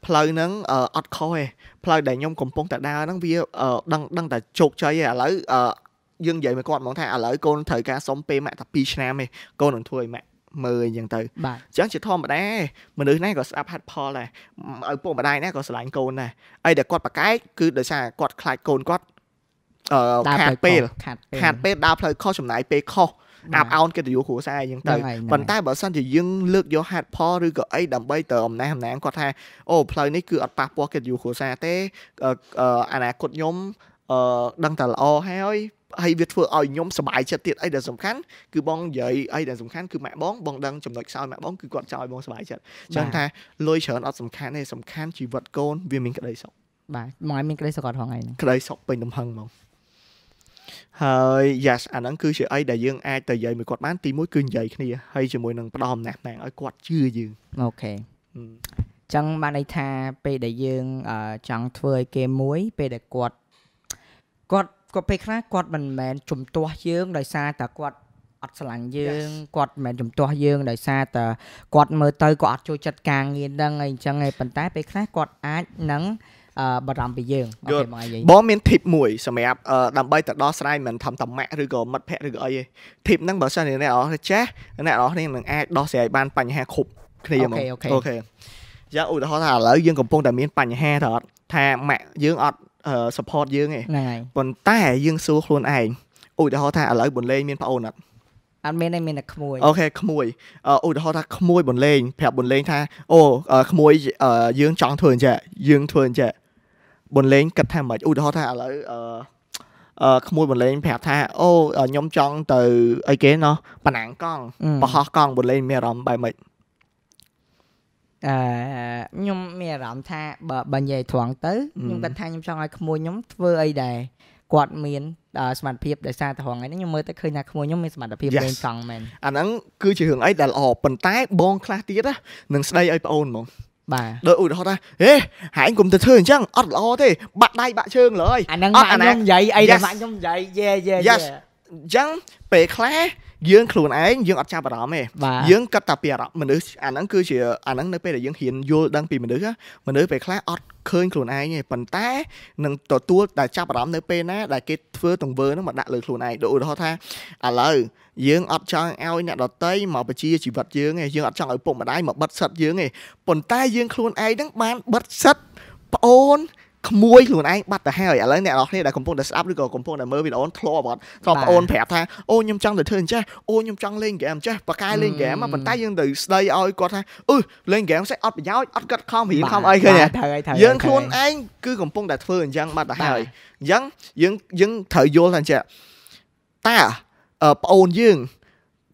ផ្លូវហ្នឹងអត់ខុសទេផ្លូវដែលខ្ញុំកំពុងតែដើរហ្នឹងវាដឹងដឹងតែជោគជ័យឯឥឡូវយើងនិយាយមកគាត់ហ្មងថាឥឡូវកូនត្រូវការសុំពេលម៉ាក់តែ2ឆ្នាំទេកូននឹងធ្វើឲ្យម៉ាក់មើលអញ្ចឹងទៅអញ្ចឹងជាធម្មតាមនុស្សណាក៏ស្ដាប់ហេតុផលដែរឪពុកម្ដាយណាក៏ស្រឡាញ់កូនដែរអីដែលគាត់ប្រកែកគឺដោយសារគាត់ខ្លាចកូនគាត់អឺខាតពេលខាតពេលដើរផ្លូវខុសចំណាយពេលខុសអាប់អោនកិត្តិយសគ្រួសារអីចឹងទៅប៉ុន្តែបើសិនជាយើងលើកយកហេតុផលឬក៏អីដើម្បីទៅអំណះអំណាងគាត់ថាអូផ្លូវនេះគឺអត់ប៉ះពាល់កិត្តិយសគ្រួសារទេអនាគតខ្ញុំអឺដឹងតែល្អហើយហើយវាធ្វើឲ្យខ្ញុំសុបាយចិត្តទៀតអីដែលសំខាន់គឺបងនិយាយអីដែលសំខាន់គឺម៉ាក់បងបងដឹងចំណុចខ្សោយម៉ាក់បងគឺគាត់ចោលឲ្យបងសុបាយចិត្តចឹងថាលុយច្រើនអត់សំខាន់ទេសំខាន់ជីវិតកូនវាមានក្តីសុខបាទមកឲ្យមានក្តីសុខអត់ហងៃហ្នឹងក្តីសុខពេញទំហឹងហ្មងហើយ yes អាហ្នឹងគឺជាអីដែលយើងអាចទៅនិយាយមួយគាត់បានទីមួយគឺនិយាយគ្នាហើយជាមួយនឹងផ្ដោមណាស់ណាស់ឲ្យគាត់ជឿយើងអូខេចឹងបានន័យថាពេលដែលយើងចង់ធ្វើឲ្យគេមួយពេលដែលគាត់គាត់គាត់ពេលខ្លះគាត់មិនមែនជំទាស់យើងដោយសារតែគាត់អត់ស្រឡាញ់យើងគាត់មិនមែនជំទាស់យើងដោយសារតែគាត់មើលទៅគាត់អត់ចូលចិត្តការងារហ្នឹងអីអញ្ចឹងឯងប៉ុន្តែពេលខ្លះគាត់អាចនឹងបារម្ភពីយើងអូខេមកនិយាយបងមាន tip មួយសម្រាប់ដើម្បីទៅដោះស្រាយមិនធំតម៉ាក់ឬក៏មិត្តភ័ក្តិឬក៏អីទេ tip ហ្នឹងបើសិនជាអ្នកអរចាស់អ្នកអរនេះនឹងអាចដោះស្រាយបានបញ្ហាគ្រប់គ្នាមកអូខេអូខេយ៉ាងឧទាហរណ៍ថាឥឡូវយើងកំពុងតែមានបញ្ហាថាថាម៉ាក់យើងអត់ support យើងទេហ្នឹងហើយប៉ុន្តែ យើងសួរខ្លួនឯងឧទាហរណ៍ថាឥឡូវបុនលេងមានប្អូនអត់អត់មានទេមានតែក្មួយអូខេក្មួយឧទាហរណ៍ថាក្មួយបុនលេងប្រាប់បុនលេងថាអូក្មួយយើងចង់ធ្វើអញ្ចឹងយើងធ្វើអញ្ចឹងបុនលេងគិតថាមិនឧទាហរណ៍ថាឥឡូវអឺក្មួយបុនលេងប្រាប់ថាអូខ្ញុំចង់ទៅអីគេណោះប៉ណាំងកង់បរោះកង់បុនលេងមានអារម្មណ៍បែបម៉េចអឺខ្ញុំមានអារម្មណ៍ថាបើបើនិយាយត្រង់ទៅខ្ញុំគិតថាខ្ញុំចង់ឲ្យក្មួយខ្ញុំធ្វើអីដែរគាត់មាន សមត្ថភាពដោយសារតែហងឯនេះខ្ញុំមើលទៅឃើញថាក្មួយខ្ញុំមានសមត្ថភាពលេងកង់មែនអាហ្នឹងគឺជារឿងអីដែលល្អប៉ុន្តែបងខ្លះទៀតនឹងស្ដីឲ្យប្អូនហ្មងបាទដោយឧទាហរណ៍ថាហេហែងគុំទៅធ្វើអញ្ចឹងអត់ល្អទេបាក់ដៃបាក់ជើងឡើយអាហ្នឹងខ្ញុំនិយាយអីដល់ខ្ញុំនិយាយយេយេយេអញ្ចឹងពេលខ្លះយើងខ្លួនឯងយើងអត់ចាប់អារម្មណ៍ទេយើងគិតតែពីអារម្មណ៍មនុស្សអាហ្នឹងគឺជាអាហ្នឹងនៅពេលដែលយើងហ៊ានយល់ដឹងពីមនុស្សមនុស្សពេលខ្លះអត់ឃើញខ្លួនឯងទេប៉ុន្តែនឹងទទួលដែលចាប់អារម្មណ៍នៅ ពេលណាដែលគេធ្វើទង្វើហ្នឹងមកដាក់លើខ្លួនឯងដូចឧទាហរណ៍ថាឥឡូវយើងអត់ចង់ឲ្យអ្នកដតីមកបជាជីវិតយើងទេយើងអត់ចង់ឲ្យពុកម្ដាយមកបិទសិតយើងទេប៉ុន្តែយើងខ្លួនឯងហ្នឹងបានបិទសិតប្អូនក្មួយខ្លួនឯងបាត់ទៅហើយឥឡូវអ្នកនរគ្នាដែលកំពុងតែស្ដាប់ឬក៏កំពុងតែមើលវីដេអូធ្លាប់អត់ធ្លាប់ប្អូនប្រាប់ថាអូខ្ញុំចង់ទៅធ្វើអញ្ចេះអូខ្ញុំចង់លេងហ្គេមចេះប៉ាកែលេងហ្គេមប៉ុន្តែយើងទៅស្ដីឲ្យគាត់ថាអឺលេងហ្គេមស្អីអត់ប្រយោជន៍អត់កាត់ខំរៀនខំអីឃើញទេយើងខ្លួនឯងគឺកំពុងតែធ្វើអញ្ចឹងបាត់ទៅហើយអញ្ចឹងយើងយើងត្រូវយល់ថាអញ្ចឹងតាប្អូនយើង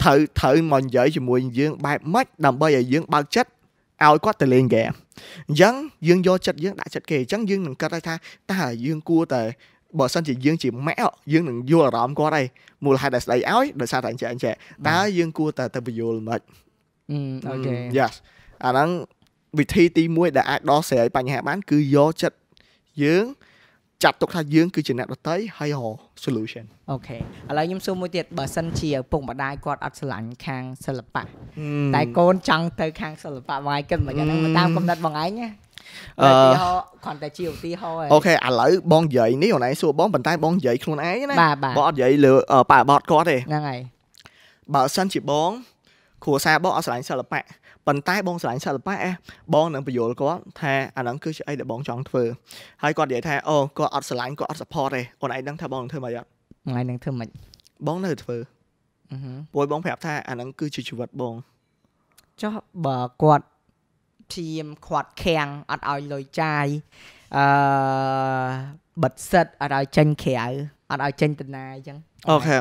ត្រូវត្រូវមកនិយាយជាមួយយើងបែបម៉េចដើម្បីឲ្យយើងបើកចិត្តឲ្យគាត់ទៅលេងហ្គេមអញ្ចឹងយើងយកចិត្តយើងដាក់ចិត្តគេអញ្ចឹងយើងនឹងគិតថាតើយើងគួរតែបើសិនជាយើងជាម៉ែយើងនឹងយល់អារម្មណ៍គាត់ហើយមូលហេតុដែលស្ដីឲ្យដោយសារតែអញ្ចឹងអញ្ចឹងតើយើងគួរតែទៅពយល់មិនអូខេ Yes អាហ្នឹងវិធីទី1ដែលអាចដោះស្រាយបញ្ហាបាន គឺយកចិត្តយើងចាត់ទុកថាយើងគឺជាអ្នកដតីហើយរ solution អូខេឥឡូវខ្ញុំសួរមួយទៀតបើសិនជាឪពុកម្ដាយគាត់អត់ ស្រឡាញ់ខាងសិល្បៈតែកូនចង់ទៅខាងសិល្បៈវាយគិតមកយ៉ាងហ្នឹងតាមកំណត់បងឯងណាអឺគ្រាន់តែជាឧទាហរណ៍អូខេឥឡូវបងនិយាយនេះខ្លួនឯងសួរបងប៉ុន្តែបងនិយាយខ្លួនឯងណាបងអត់និយាយលើប៉ាបតគាត់ទេហ្នឹងហើយបើសិនជាបងគ្រួសារបងអត់ស្រឡាញ់សិល្បៈប៉ុន្តែបងស្រឡាញ់សិល្បៈអេបងនឹងបញ្យល់គាត់ថាអាហ្នឹងគឺជាអីដែលបងចង់ធ្វើហើយគាត់និយាយថាអូគាត់អត់ស្រឡាញ់គាត់អត់ support ទេអូនឯងដឹងថាបងនឹងធ្វើមិនអត់ថ្ងៃនឹងធ្វើមិនបងនៅធ្វើពួកបងប្រាប់ថាអាហ្នឹងគឺជាជីវិតបងចុះបើគាត់ព្យាយាមខាត់ខាំងអត់ឲ្យលុយចាយអឺបិទសិតអត់ឲ្យចេញក្រៅអត់ឲ្យចេញតណាអញ្ចឹងអូខេ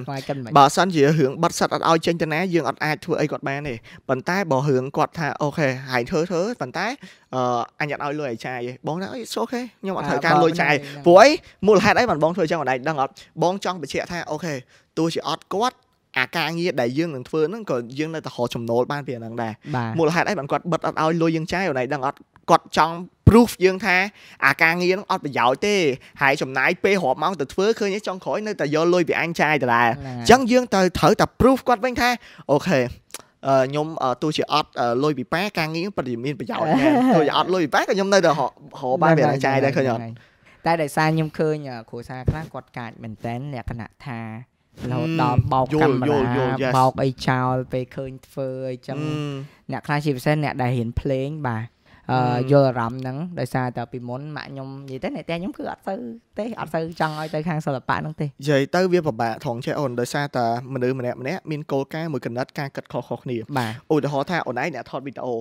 បើសិនជារឿងបាត់សັດអត់ឲ្យចេញតណាយើងអត់អាចធ្វើអីគាត់បានទេប៉ុន្តែបើរឿងគាត់ថាអូខេហែងធ្វើធ្វើប៉ុន្តែអឺអញអត់ឲ្យលុយឲ្យចាយទេបងថាអីអូខេខ្ញុំអត់ត្រូវការលុយចាយព្រោះអីមូលហេតុអីបានបងធ្វើអញ្ចឹងអត់ឯងដឹងអត់បងចង់បញ្ជាក់ថាអូខេទោះជាអត់គាត់អាការងារដែលយើងនឹងធ្វើហ្នឹងក៏យើងនៅតែរកចំណូលបានពីអាហ្នឹងដែរមូលហេតុអីបានគាត់បិទអត់ឲ្យលុយយើងចាយអូនឯងដឹងអត់គាត់ចង់ proof យើងថាអាការងារនឹងអត់ប្រយោជន៍ទេ ហើយចំណាយពេលរាប់ម៉ោងទៅធ្វើឃើញចង់ក្រោយនៅតែយកលុយពីអញចាយដដែលអញ្ចឹងយើងទៅត្រូវតែ proof គាត់វិញថាអូខេខ្ញុំទោះជាអត់លុយពីប៉ាការងារពិតជាមានប្រយោជន៍ណាស់ទោះជាអត់លុយពីប៉ាក៏ខ្ញុំនៅតែហៅបានពីអញចាយដែរឃើញអត់តែដោយសារខ្ញុំឃើញគ្រូសាខ្លះគាត់កាចមែនតែនលក្ខណៈថារហូតដល់បោកកាមេរ៉ាបោកអីចោលពេលឃើញធ្វើអីចឹងអ្នកខ្លះជាពិសេសអ្នកដែលរៀនភ្លេងបាទយល់អារម្មណ៍ហ្នឹងដោយសារតែពីមុនម៉ាក់ខ្ញុំនិយាយទៅអ្នកតែខ្ញុំគឺអត់ទៅទេអត់ទៅចង់ឲ្យទៅខាងសិល្បៈហ្នឹងទេនិយាយទៅវាពិបាកថងចេះអូនដោយសារតែមនុស្សម្នាក់ម្នាក់មានគោលការណ៍មួយកណិតការគិតខុសៗគ្នាឧទាហរណ៍ថាអូនឯងអ្នកថតវីដេអូ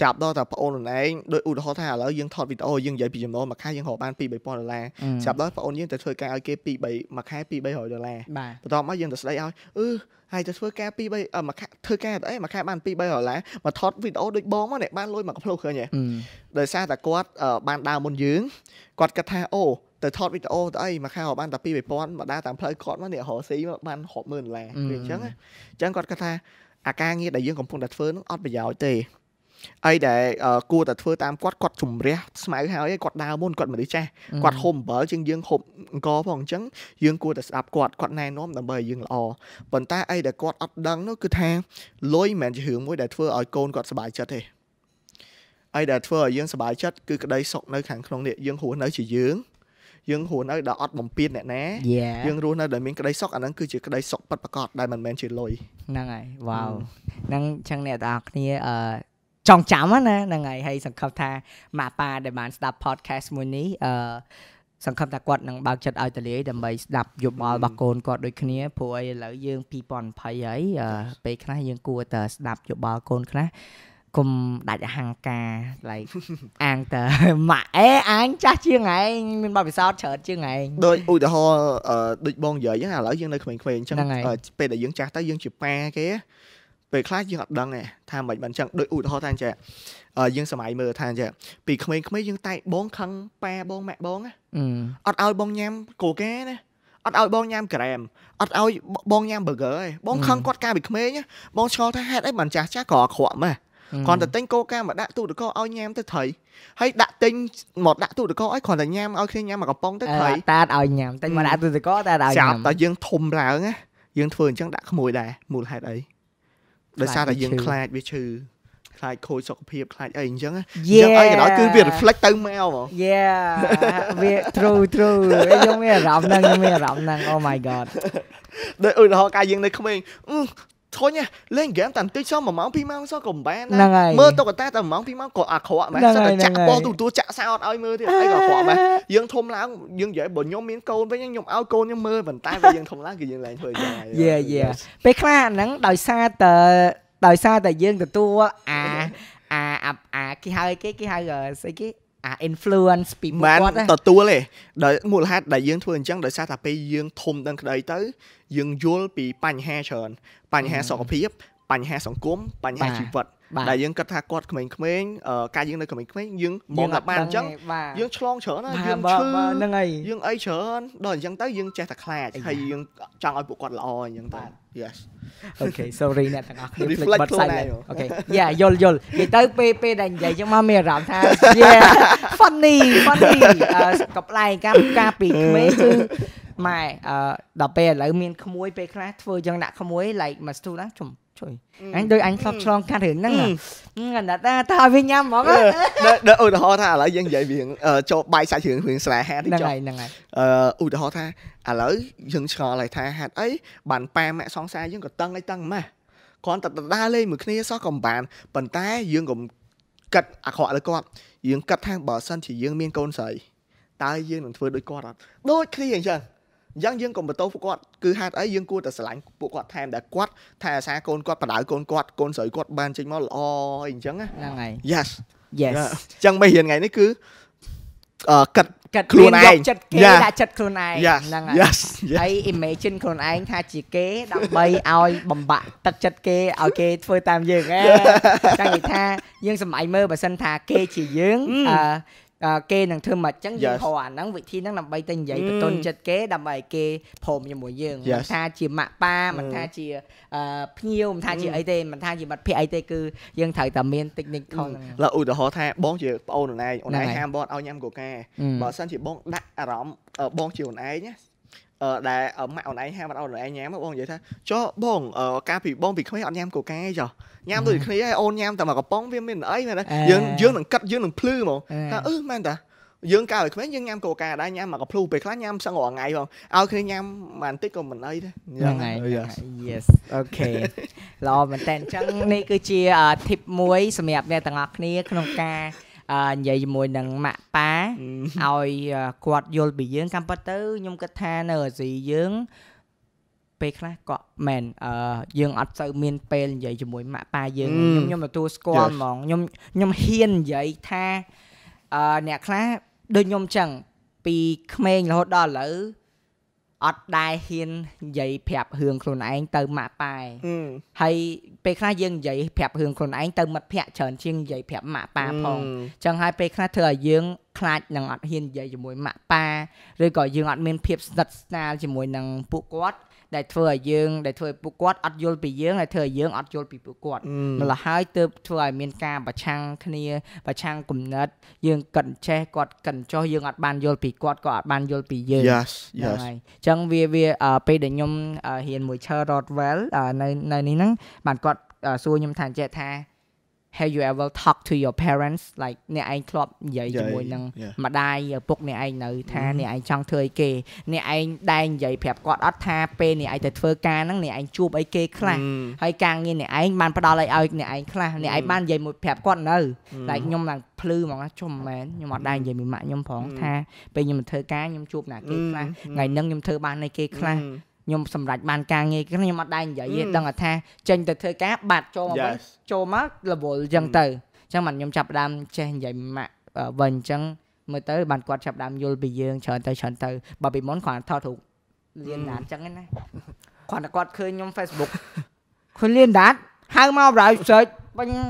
ចាប់ដល់តែប្អូនអូនឯងដោយឧទាហរណ៍ថាឥឡូវយើងថតវីដេអូយើងនិយាយពីចំណូលមួយខែយើងរកបាន2 3000ដុល្លារចាប់ដល់ប្អូនយើងទៅធ្វើការឲ្យគេ2 3មួយខែ2 300ដុល្លារបន្ទាប់មកយើងទៅស្ដីឲ្យអឺហើយទៅធ្វើការ2 3មួយខែធ្វើការអីមួយខែបាន2 3ដុល្លារមកថតវីដេអូដូចបងមកនេះបានលុយមកផ្លូវឃើញហ៎ដោយសារតែគាត់ បានដើរមុនយើងគាត់គិតថាអូទៅថតវីដេអូទៅអីមួយខែបានតែ2000មកដើរតាមផ្លូវគាត់មកនេះរកស៊ីបានរាប់ម៉ឺនដុល្លារគឺអញ្ចឹងអញ្ចឹងគាត់គិតថាអាការងារដែលយើងកំពុងតែធ្វើនឹងអត់ប្រយោជន៍ទេអីដែលគួរតែធ្វើតាមគាត់គាត់ជំរះស្មៅហើយគាត់ដើរមុនគាត់មនុស្សចាស់គាត់ហូបអំបិលជាងយើងហូបអង្គផងអញ្ចឹងយើងគួរតែស្ដាប់គាត់គាត់ណែនាំដើម្បីឲ្យយើងល្អប៉ុន្តែអីដែលគាត់អត់ដឹងនោះគឺថាលុយមិនមែនជារឿងមួយដែលធ្វើឲ្យកូនគាត់សុបាយចិត្តទេអីដែលធ្វើឲ្យយើងសុបាយចិត្តគឺក្តីសុខនៅខាងក្នុងនេះយើងហួរនៅជាយើងយើងរស់នៅដែលអត់បំពេញអ្នកណាយើងរស់នៅដែលមានក្តីសុខអាហ្នឹងគឺជាក្តីសុខពិតប្រាកដដែលមិនមែនជាលុយហ្នឹងហើយវ៉ាវហ្នឹងចឹងអ្នកទាំងអស់គ្នាអឺចងចាំណាហ្នឹងហើយហើយសង្ឃឹមថាម៉ាប៉ាដែលបានស្ដាប់ podcast មួយនេះអឺសង្ឃឹមថាគាត់នឹងបើកចិត្តឲ្យតលាយដើម្បីស្ដាប់យោបល់របស់កូនគាត់ដូចគ្នាព្រោះអីឥឡូវយើង2020ហើយពេលខ្លះយើងគួរតែស្ដាប់យោបល់កូនខ្លះគុំដាច់អហង្ការ like អាងតើម៉ាក់អេអាងចាស់ជាងឯងមានបទពិសោធន៍ច្រើនជាងឯងដូចឧទាហរណ៍ដូចបងនិយាយហ្នឹងឥឡូវយើងនៅក្មេងៗអញ្ចឹងពេលដែលយើងចាស់ទៅយើងជាប៉ាគេពេលខ្លះយើងអត់ដឹងទេថាមិនបានចឹងដោយឧទាហរណ៍ថាអញ្ចឹងយើងសម័យមើលថាអញ្ចឹងពីក្មេងៗយើងតែកបងខឹងប៉ែបងម៉ាក់បងអត់ឲ្យបងញ៉ាំកូកាណាអត់ឲ្យបងញ៉ាំក្រែមអត់ឲ្យបងញ៉ាំ burger ឯងបងខឹងគាត់កាលពីក្មេងបងឆ្ងល់ថាហេតុអីបានចាស់ចាស់ក៏អក្រក់ម៉េះគាត់តែទិញកូកាមកដាក់ទូទឹកកកឲ្យញ៉ាំទៅត្រីហើយដាក់ទិញមកដាក់ទូទឹកកកឲ្យគាត់តែញ៉ាំឲ្យគ្នាញ៉ាំមកកំប៉ុងទៅត្រីតាតឲ្យញ៉ាំតែមកដាក់ទូទឹកកកតាតឲ្យញ៉ាំចាប់តែយើងធំឡើងណាយើងធ្វើអញ្ចឹងដាក់ក្មួយដែរមូលហេតុអីដោយសារតែយើងខ្លាចវាឈឺខ្លាចខូចសុខភាពខ្លាចអីអញ្ចឹងអញ្ចឹងអីក៏ដោយគឺវា reflect ទៅមកហ្មង Yeah វា true true ខ្ញុំមានអារម្មណ៍ហ្នឹងខ្ញុំមានអារម្មណ៍ហ្នឹង Oh my god ដោយឧទាហរណ៍កាលយើងនៅក្មេងធុញលេងហ្គេមតាំងតិចសោះ1ម៉ោង2ម៉ោងសោះក៏មិនបានដែរមើលតុក្កតាតែ1ម៉ោង2ម៉ោងក៏អាក្រក់មែនសិតតែចាក់បោះទូទួលចាក់សោតឲ្យមើលទៀតអីក៏អាក្រក់មែនយើងធំឡើងយើងនិយាយបើខ្ញុំមានកូនវិញខ្ញុំឲ្យកូនខ្ញុំមើលប៉ុន្តែបើយើងធំឡើងគឺយើងឡើងធ្វើយ៉ាងយេយេពេលខ្លះហ្នឹងដោយសារតែដោយសារតែយើងទទួលអាអាអាគេហៅគេគេហៅស្អីគេអា influence ពីគាត់ហ្នឹងទទួលទេដោយមូលហេតុដែលយើងធ្វើអញ្ចឹងដោយសារតែពេលយើងធំដឹងក្តីទៅយើងយល់ពីបញ្ហាច្រើនបញ្ហាសុខភាព បញ្ហាសង្គមបញ្ហាជីវិតដែលយើងគិតថាគាត់ក្មេងក្មេងកាយយើងនៅក្មេងក្មេងយើងមកដល់បានអញ្ចឹងយើងឆ្លងច្រើនណាយើងឈឺហ្នឹងហើយយើងអីច្រើនដល់អញ្ចឹងទៅយើងចេះតែខ្លាចហើយយើងចង់ឲ្យពួកគាត់ល្អអញ្ចឹងទៅ yes okay sorry អ្នកទាំងអស់គ្នាភ្លេចបាត់សាច់ okay yeah យល់យល់និយាយទៅពេលពេលដែលនិយាយអញ្ចឹងមកមានអារម្មណ៍ថា yeah funny funny កប្លែងការការពីក្មេងគឺម៉ែដល់ពេលឥឡូវមានក្មួយពេលខ្លះធ្វើយ៉ាងដាក់ក្មួយ like មកស្ទូហ្នឹងចំជួយអញដូចអញធ្លាប់ឆ្លងកាត់រឿងហ្នឹងអាណិតថាឲ្យវាញ៉ាំហ្មងដូចឧទាហរណ៍ថាឥឡូវយើងនិយាយរឿងចូលបាយសាច់រឿងរឿងស្នេហាតិចហ្នឹងហើយហ្នឹងហើយឧទាហរណ៍ថាឥឡូវយើងឆ្ងល់ហើយថាហេតុអីបានប៉ែម៉ាក់សងសាយើងក៏តឹងអីតឹងម៉ាស់គ្រាន់តែដដាលេងមួយគ្នាសោះក៏មិនបានប៉ុន្តែយើងក៏គិតអាក្រក់លើគាត់យើងគិតថាបើសិនជាយើង មានកូនស្រីតើយើងនឹងធ្វើដូចគាត់អត់ដូចគ្នាអញ្ចឹងអញ្ចឹងយើងកុំបន្ទោសពួកគាត់គឺហេតុអីយើងគួរតែស្រឡាញ់ពួកគាត់ថែមតែគាត់ថាអាសាកូនគាត់បណ្ដៅកូនគាត់កូនស្រីគាត់បានចេញមកល្អអីអញ្ចឹងហ្នឹងហើយ Yes Yes អញ្ចឹងមិនរៀនថ្ងៃនេះគឺអឺកាត់កាត់ខ្លួនឯងចិត្តគេដាក់ចិត្តខ្លួនឯងហ្នឹងហើយហើយ imagine ខ្លួនឯងថាជាគេដើម្បីឲ្យបំបាក់ទឹកចិត្តគេឲ្យគេធ្វើតាមយើងហ៎តែនិយាយថាយើងសម័យមើលបើសិនថាគេជាយើងអឺគេនឹងធ្វើមកអញ្ចឹងយើងហៅអាហ្នឹងវិធីហ្នឹងដើម្បីតែនិយាយបន្ទន់ចិត្តគេដើម្បីឲ្យគេព្រមជាមួយយើងមិនថាជាម៉ាក់ប៉ាមិនថាជាភ្ញៀវមិនថាជាអីទេមិនថាជាមិត្តភក្តិអីទេគឺ យើងត្រូវតែមាន technique ខុសឡើឧទាហរណ៍ថាបងជាប្អូនអូនឯងអូនឯងហាមបងឲ្យញ៉ាំកូកាបើសិនជាបងដាក់អារម្មណ៍បងជាអូនឯងណាដែលម៉ាក់អូនឯងហាមម៉ាក់អូនឯងញ៉ាំបងនិយាយថាចុះបង កាលពីបងពីក្មេងអត់ញ៉ាំកូកាទេចុះញ៉ាំដូចគ្នាហើយអូនញ៉ាំតែមកកំប៉ុងវាមានអីមែនទេយើងយើងនឹងកាត់យើងនឹងភ្លឺហ្មងថាអឺមែនតាយើងកាលពីក្មេងយើងញ៉ាំកូកាដែរញ៉ាំមកកំភ្លូពេលខ្លះញ៉ាំសឹងរាល់ថ្ងៃផងឲ្យគ្នាញ៉ាំបន្តិចក៏មិនអីទេហ្នឹងហើយ Yes Okay ល្អមែនតើអញ្ចឹងនេះគឺជា tip មួយ សម្រាប់អ្នកទាំងអស់គ្នា ក្នុងការនិយាយជាមួយនឹងម៉ាក់ប៉ាឲ្យគាត់យល់ពីយើងកម្មពិតទៅខ្ញុំគិតថានៅអាស៊ីយើងពេលខ្លះក៏មែនអឺយើងអត់សូវមានពេលនិយាយជាមួយម៉ាក់ប៉ាយើងខ្ញុំខ្ញុំទទួលស្គាល់ហ្មងខ្ញុំខ្ញុំហ៊ាននិយាយថាអឺអ្នកខ្លះដូចខ្ញុំចឹងពីក្មេងរហូតដល់ឥឡូវអត់ដែរហ៊ាននិយាយប្រាប់រឿងខ្លួនឯងទៅម៉ាក់ប៉ែហើយពេលខ្លះយើងនិយាយប្រាប់រឿងខ្លួនឯងទៅមិត្តភ័ក្តិច្រើនជាងនិយាយប្រាប់ម៉ាក់ប៉ាផងអញ្ចឹងហើយពេលខ្លះធ្វើឲ្យយើងខ្លាចនឹងអត់ហ៊ាននិយាយជាមួយម៉ាក់ប៉ាឬក៏យើងអត់មានភាពស្និទ្ធស្នាលជាមួយនឹងពួកគាត់ដែលធ្វើឲ្យយើងដែលធ្វើឲ្យពួកគាត់អត់យល់ពីយើងហើយធ្វើឲ្យយើងអត់យល់ពីពួកគាត់ម្ល៉េះហើយទើបធ្វើឲ្យមានការប្រឆាំងគ្នាប្រឆាំងគំនិតយើងកិនចេះគាត់កិនចោះយើងអត់បានយល់ពីគាត់គាត់អត់បានយល់ពីយើង Yes yes អញ្ចឹងវាវាពេលដែលខ្ញុំហ៊ានមួយឈើ Rottweil នៅនៅនេះហ្នឹងបានគាត់សួរខ្ញុំថាចេះថា have you ever talk to your parents like អ្នកឯងធ្លាប់និយាយជាមួយនឹងម្ដាយឪពុកអ្នកឯងនៅថាអ្នកឯងចង់ធ្វើអីគេអ្នកឯងដែរនិយាយប្រាប់គាត់អត់ថាពេលអ្នកឯងទៅធ្វើការហ្នឹងអ្នកឯងជួបអីគេខ្លះហើយការងារអ្នកឯងបានផ្ដល់អីឲ្យអ្នកឯងខ្លះអ្នកឯងបាននិយាយមួយប្រាប់គាត់នៅតែខ្ញុំឡើងភ្លឺហ្មងចុំមែនខ្ញុំអត់ដែរនិយាយមួយម៉ាក់ខ្ញុំផងថាពេលខ្ញុំធ្វើការខ្ញុំជួបអ្នកគេខ្លះថ្ងៃហ្នឹងខ្ញុំធ្វើបានអីគេខ្លះខ្ញុំសម្រេចបានការងារខ្ញុំអត់ដែរនិយាយទេដឹងថាចេញទៅធ្វើការបាត់ចូលមកវិញចូលមក level អញ្ចឹងទៅអញ្ចឹងបានខ្ញុំចាប់ដើមចេះនិយាយម៉ាក់វិញអញ្ចឹងមើលទៅបានគាត់ចាប់ដើមយល់ពីយើងច្រើនទៅច្រើនទៅបើពីមុនគាត់ថតរូបលៀនណាតអញ្ចឹងណាគាត់តែគាត់ឃើញខ្ញុំ Facebook ឃើញលៀនណាតហៅមកប្រៅ search វិញណា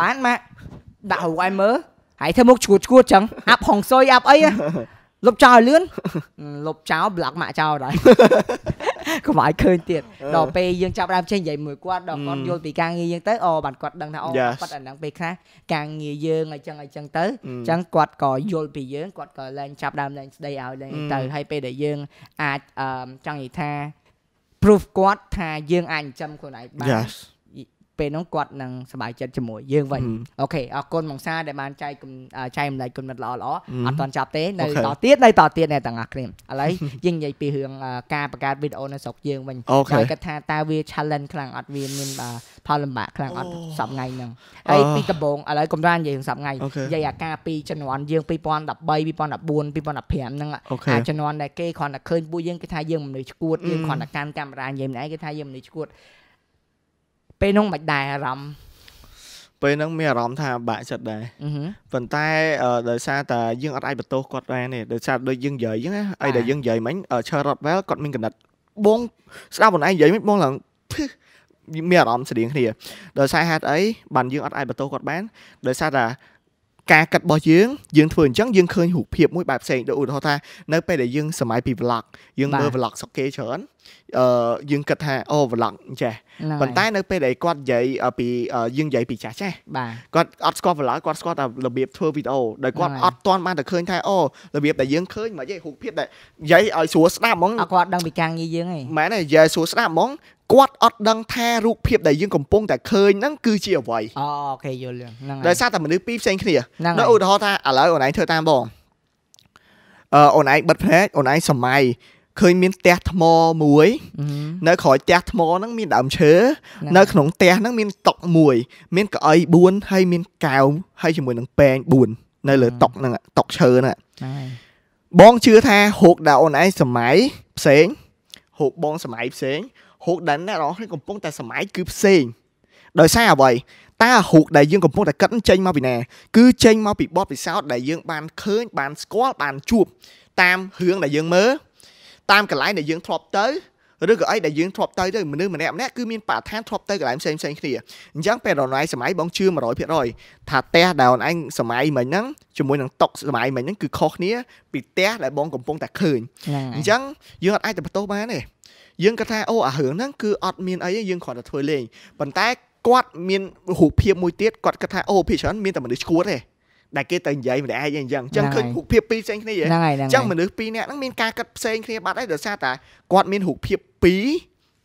បានម៉ាក់ដាក់រូបឲ្យមើលហើយធ្វើមុខឈួតឈួតអញ្ចឹងអាប់ហងសុយអាប់អីលុបចោលឲ្យលឿនលុបចោលប្លុកម៉ាក់ចោលដែរកុំឲ្យឃើញទៀតដល់ពេលយើងចាប់ដើមចេះនិយាយមួយគាត់ដល់គាត់យល់ពីការងារយើងទៅអូបានគាត់ដឹងថាអូគាត់អាហ្នឹងពេលខ្លះការងារយើងអញ្ចឹងអញ្ចឹងទៅអញ្ចឹងគាត់ក៏យល់ពីយើងគាត់ក៏ឡើងចាប់ដើមឡើងស្ដីឲ្យឡើងទៅហើយពេលដែលយើងអាចចង់និយាយថា proof គាត់ថាយើងអាចចិញ្ចឹមខ្លួនឯងបានពេលហ្នឹងគាត់នឹងសប្បាយចិត្តជាមួយយើងវិញអូខេអរគុណមកសាដែលបានចែកចែករំលែកគុណមិត្តល្អល្អអត់តន់ចាប់ទេនៅតទៀតនៅតទៀតអ្នកទាំងអស់គ្នាឥឡូវយើងនិយាយពីរឿងការបង្កើតវីដេអូនៅស្រុកយើងវិញហើយគាត់ថាតើវា challenge ខ្លាំងអត់វាមានផលលំបាកខ្លាំងអត់សប្ងៃហ្នឹងហើយពីដំបូងឥឡូវកំរាននិយាយរឿងសប្ងៃនិយាយអាការពីជំនាន់យើង2013 2014 2015ហ្នឹងអាជំនាន់ដែលគេគ្រាន់តែឃើញពួកយើងគេថាយើងមនុស្សឈួតយើងគ្រាន់តែកាន់កាមេរ៉ានិយាយម្នាក់គេថាយើងមនុស្សឈួតពេលនោះមិនដែរអារម្មណ៍ពេលហ្នឹងមានអារម្មណ៍ថាបាក់ចិត្តដែរប៉ុន្តែដោយសារតែយើងអត់អាចបន្ទោសគាត់ដែរនេះដោយសារដូចយើងនិយាយអញ្ចឹងណាអីដែលយើងនិយាយមិញ Charlotte Well គាត់មានកណិតបងស្ដាប់ខ្លួនឯងនិយាយមិញបងឡើងមានអារម្មណ៍ស្រៀងគ្នាដោយសារហេតុអីបានយើងអត់អាចបន្ទោសគាត់បានដោយសារតែការកាត់របស់យើងយើងធ្វើអញ្ចឹងយើងឃើញរូបភាពមួយបែបផ្សេងដូចឧទាហរណ៍ថា នៅពេលដែលយើងសម័យពី vlog យើងមើល vlog សុកគេច្រើនអឺយើងគិតថាអូ vlog ចេះប៉ុន្តែនៅ ពេលដែលគាត់និយាយពីយើងនិយាយពីចាស់ចេះគាត់អត់ស្គាល់ vlog គាត់ស្គាល់តែរបៀបធ្វើវីដេអូដោយគាត់អត់ទាន់បានតែឃើញថាអូរបៀបដែលយើងឃើញមកនិយាយរូបភាពដែលនិយាយឲ្យស្រួលស្ដាប់ហ្មងគាត់ដឹងពីការងារយើងហីមែនទេនិយាយស្រួលស្ដាប់ហ្មងគាត់អត់ដឹងថារូបភាពដែលយើងកំពុងតែឃើញហ្នឹងគឺជាអ្វីអូអូខេយល់ហ្នឹងហើយដោយសារតែមនុស្សពីរផ្សេងគ្នាដូចឧទាហរណ៍ថាឥឡូវអូនឯងធ្វើតាមបងអឺអូនឯងបិទភ្នែកអូនឯងសម័យឃើញមានផ្ទះថ្មមួយនៅក្រោយផ្ទះថ្មហ្នឹងមានដើមឈើនៅក្នុងផ្ទះហ្នឹងមានតុកមួយ មានកៅអី4ហើយមានកៅហើយជាមួយនឹងពែង4នៅលើតុកហ្នឹងតុកឈើហ្នឹងបងជឿថាហូកដែលអូនឯងសម័យផ្សេងហូកបងសម័យផ្សេងហូកដែលអ្នកនរគ្នាកំពុងតែសម័យគឺផ្សេងដោយសារអ្វីតើហូកដែលយើងកំពុងតែកឹកចេញមកពីណាគឺចេញមកពីបទពិសោធន៍ដែលយើងបានឃើញបានស្គាល់បានជួបតាមរឿងដែលយើងមើលតាមកន្លែងដែលយើងធ្លាប់ទៅឬក៏អីដែលយើងធ្លាប់ទៅទៅមនុស្សម្នាក់ម្នាក់គឺមានបរិធានធ្លាប់ទៅកន្លែងផ្សេងផ្សេងគ្នាអញ្ចឹងពេលដល់ណៃសម័យបងជឿ100%ថាផ្ទះដែលអូនឯងសម័យមិញហ្នឹងជាមួយនឹងតុកសម័យមិញហ្នឹងគឺខុសគ្នាពីផ្ទះដែលបងកំពុងតែឃើញអញ្ចឹងយើងអត់អាចទៅបន្ទោសបានទេយើងគាត់ថាអូអារឿងហ្នឹងគឺអត់មានអីយើងគ្រាន់តែធ្វើលេងប៉ុន្តែគាត់មានរូបភាពមួយទៀតគាត់គិតថាអូភាគច្រើនមានតែមនុស្សឈួតទេដែលគេទៅនិយាយម្នាក់ឯងអញ្ចឹងអញ្ចឹងឃើញរូបភាពពីរផ្សេងគ្នាហ្នឹងហើយអញ្ចឹងមនុស្សពីរនាក់ហ្នឹងមានការគិតផ្សេងគ្នាបាត់ហើយដោយសារតែគាត់មានរូបភាពពីរ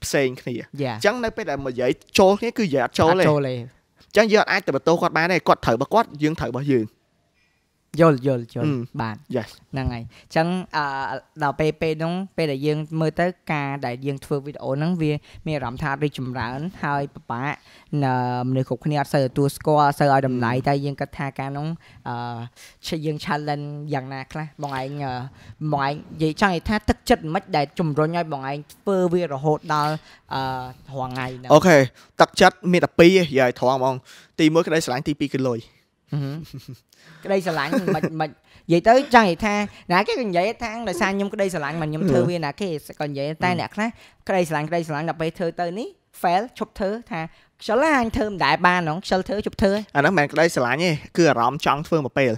ផ្សេងគ្នាអញ្ចឹងនៅពេលដែលមកនិយាយចូលគ្នាគឺនិយាយអត់ចូលទេអញ្ចឹងយើងអត់អាចទៅបន្ទោសគាត់បានទេគាត់ត្រូវរបស់គាត់យើងត្រូវរបស់យើងយល់យល់យល់បាទហ្នឹងហើយអញ្ចឹងអឺដល់ពេលពេលហ្នឹងពេលដែលយើងមើលទៅការដែលយើងធ្វើវីដេអូហ្នឹងវា មានអារម្មណ៍ថារីកចម្រើន ហើយពិបាកមនុស្សគ្រប់គ្នាអត់សូវទទួលស្គាល់សូវឲ្យតម្លៃតែយើងគិតថាការហ្នឹងអឺយើង challenge យ៉ាងណាខ្លះបងឯងបងឯងនិយាយចង់និយាយថាទឹកចិត្តមិនដែលជំរុញឲ្យ បងឯងធ្វើវារហូតដល់អឺរងថ្ងៃហ្នឹងអូខេទឹកចិត្តមានតែ2ឯងនិយាយត្រង់ហ្មងទី1ក្តីស្រឡាញ់ទី2គឺលុយក្តីស្រឡាញ់មិនមិននិយាយទៅចង់និយាយថាណាគេក៏និយាយថាដោយសារខ្ញុំក្តីស្រឡាញ់មិនខ្ញុំធ្វើវាណាគេក៏និយាយតែអ្នកខ្លះក្តីស្រឡាញ់ក្តីស្រឡាញ់ដល់ពេលធ្វើទៅនេះ fail ឈប់ធ្វើថាខ្ជិលអញធ្វើមិនដែរបានហ្នឹងខ្ជិលធ្វើជប់ធ្វើអាហ្នឹងមិនមែនក្តីស្រឡាញ់ទេគឺអារម្មណ៍ចង់ធ្វើមួយពេល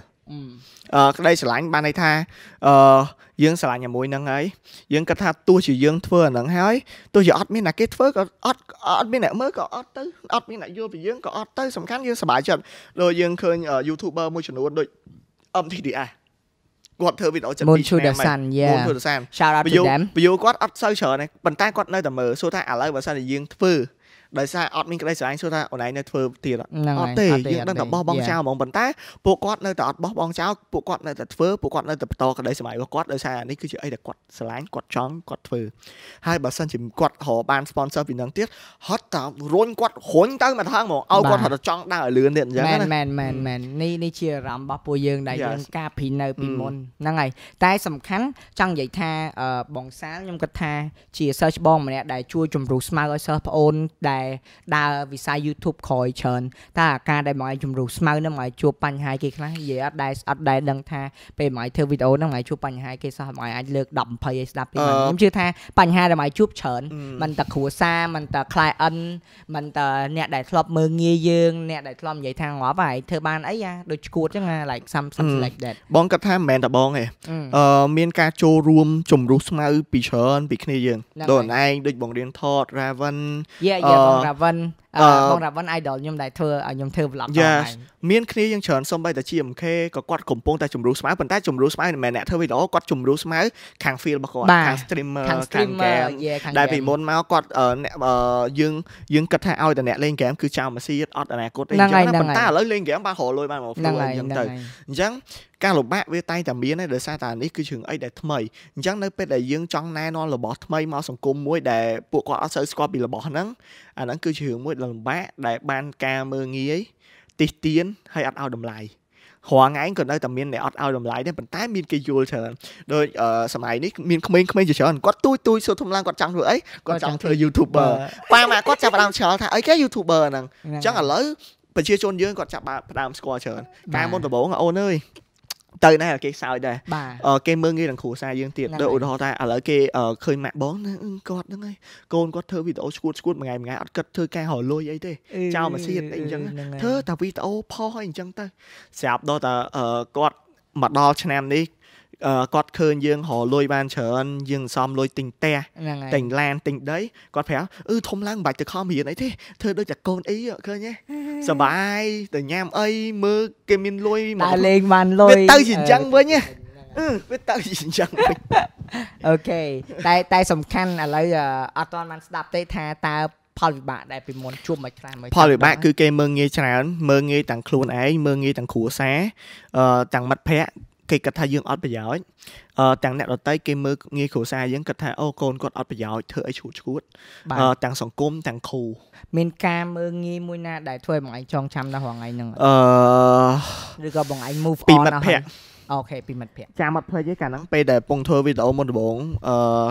អឺក្តីស្រឡាញ់បានន័យថាអឺយើងស្រឡាញ់ជាមួយនឹងហើយយើងគិតថាទោះជាយើងធ្វើអានឹងហើយទោះជាអត់មានអ្នកគេធ្វើក៏អត់អត់មានអ្នកមើលក៏អត់ទៅអត់មានអ្នកយល់ពីយើងក៏អត់ទៅ សំខាន់យើងសប្បាយចិត្តដូចយើងឃើញ YouTuber មួយចំនួនដូច MTDR គាត់ធ្វើវីដេអូចិត្ត2ឆ្នាំមកមុនទូរសាន Shout out to them វីដេអូគាត់អត់សូវច្រើនទេប៉ុន្តែគាត់នៅតែមើលសួរថាឥឡូវបើសិនជាយើងធ្វើដោយសារអត់មានក្តីស្រឡាញ់សួរថាអូនឯងនៅធ្វើទៀតអត់ទេយើងដឹងតែបោះបង់ចោលហ្មងប៉ុន្តែពួកគាត់នៅតែអត់បោះបង់ចោលពួកគាត់នៅតែធ្វើពួកគាត់នៅតែបន្តក្តីស្រឡាញ់របស់គាត់ដោយសារអានេះគឺជាអីដែលគាត់ស្រឡាញ់គាត់ចង់គាត់ធ្វើហើយបើសិនជាគាត់រកបាន sponsor ពីនឹងទៀតហត់តរុញគាត់រុញទៅមកທາງហ្មងឲ្យគាត់ហត់ចង់ដើរឲ្យលឿនទៀតអញ្ចឹងណាមែនមែនមែននេះនេះជាអារម្មណ៍របស់ពួកយើងដែលយើងការពីនៅពីមុនហ្នឹងហើយតែ សំខាន់ចង់និយាយថាបងសាលខ្ញុំគិតថាជា search បងម្នាក់ដែលជួយជំរុះស្មៅឲ្យសិស្សប្អូនដែលដែលដើរវិស័យ YouTube ក្រោយច្រើនតើអាការដែលមកឲ្យជំរុះស្មៅនឹងមកឲ្យជួបបញ្ហាគេខ្លះនិយាយអត់ដែរអត់ដែរដឹងថាពេលមកឲ្យធ្វើវីដេអូនឹងមកឲ្យជួបបញ្ហាគេសោះមកឲ្យអាចលើក10 20ឲ្យស្ដាប់ពីខ្ញុំជឿថាបញ្ហាដែលមកឲ្យជួបច្រើនមិនតែគ្រួសារមិនតែ client មិនតែអ្នកដែលធ្លាប់មើលងាយយើងអ្នកដែលធ្លាប់និយាយថាងាប់ហើយធ្វើបានអីអាដូចឈួតចឹងណា like some some like that បងគាត់ថាមិនមែនតែបងទេអឺមានការចូលរួមជំរុះស្មៅពីច្រើនពីគ្នាយើងដូចឯងដូចបងរៀនថត Raven អឺ Còn vâng. Vân dạ vâng. បងរ៉ាវ៉ាន់ idol ខ្ញុំដែលធ្វើឲ្យខ្ញុំធ្វើ vlog ផងដែរមានគ្នាយើងច្រើនសំបីតា GMK ក៏គាត់កំពុងតែជំរុញស្មៅប៉ុន្តែជំរុញស្មៅមិនមែនអ្នកធ្វើវីដេអូគាត់ជំរុញស្មៅខាង field របស់គាត់ខាង streamer ខាង game ដែលពីមុនមកគាត់យើងយើងគិតថាឲ្យតែអ្នកលេង game គឺចោលមកស៊ីអត់អនាគតអីចឹងប៉ុន្តែឥឡូវលេង game បានរកលុយបានមក flow អីចឹងទៅអញ្ចឹងការលំបាកវាតែងតែមានដែរដោយសារតែនេះគឺជើងអីដែលថ្មីអញ្ចឹងនៅពេលដែលយើងចង់ណែនាំរបស់ថ្មីមកសង្គមមួយដែលពួកគាត់អត់សូវស្គាល់ពីរបស់ហ្នឹងអាហ្នឹងគឺជារឿងមួយលំបាកដែលបានការមើងងាយតិចទៀនហើយអត់ឲ្យតម្លៃរងឯងក៏នៅតែមានអ្នកអត់ឲ្យតម្លៃដែរប៉ុន្តែមានគេយល់ច្រើនដូចសម័យនេះមានក្មេងៗជាច្រើនគាត់ទួយទួយសុទ្ធធំឡើងគាត់ចង់ធ្វើអីគាត់ចង់ធ្វើ YouTuber ប៉ាម៉ាគាត់ចាប់ដើមឆ្លល់ថាអីគេ YouTuber ហ្នឹងអញ្ចឹងឥឡូវប្រជាជនយើងគាត់ចាប់ដើមស្គាល់ច្រើនតែមុនដំបូងអូនអើយទៅដែរគេខ្សោយដែរគេមើងងាយនឹងគ្រួសារយើងទៀតដូចឧទាហរណ៍ថាឥឡូវគេឃើញម៉ាក់បងគាត់ហ្នឹងហើយកូនគាត់ធ្វើវីដេអូឈួតឈួតមួយថ្ងៃមួយថ្ងៃអត់គិតធ្វើការរលួយអីទេចោលម៉ាស៊ីនអីអញ្ចឹងធ្វើតែវីដេអូផុសហើយអញ្ចឹងទៅស្រាប់ដល់តែគាត់មកដល់ឆ្នាំនេះគាត់ឃើញយើងរកលុយបានច្រើន យើងសំលុយទិញផ្ទះទិញឡានទិញដីគាត់ប្រាប់អឺធំឡើងមិនបាច់ទៅខំរៀនអីទេធ្វើដូចតែកូនអីឃើញទេសបាយទៅញ៉ាំអីមើលគេមានលុយមកតែលេងបានលុយទៅជាអញ្ចឹងវិញណាអឺវាទៅជាអញ្ចឹងវិញអូខេតែតែសំខាន់ឥឡូវអត់ទាន់បានស្ដាប់ទេ ថាតើផលវិបាកដែលពីមុនជួបមកខ្លះមើលផលវិបាកគឺគេមើងងាយច្រើន មើងងាយទាំងខ្លួនឯងមើងងាយទាំងគ្រួសារអឺទាំងមិត្តភ័ក្ដិគេគិតថាយើងអត់ប្រយោជន៍អឺទាំងអ្នកដតីគេមើលងាយគ្រួសារយើងគិតថាអូកូនគាត់អត់ប្រយោជន៍ធ្វើអីឈួតឈួតអឺទាំងសង្គមទាំងគ្រូមានការមើលងាយមួយណាដែលធ្វើឲ្យបងឯងចងចាំដល់រងថ្ងៃហ្នឹងអឺឬក៏បងឯង move on ពីមិត្តភក្តិអូខេពីមិត្តភ័ក្តិចាំមិត្តភ័ក្តិឯងកាលហ្នឹងពេលដែលពងធ្វើវីដេអូមុនដំបូងអឺ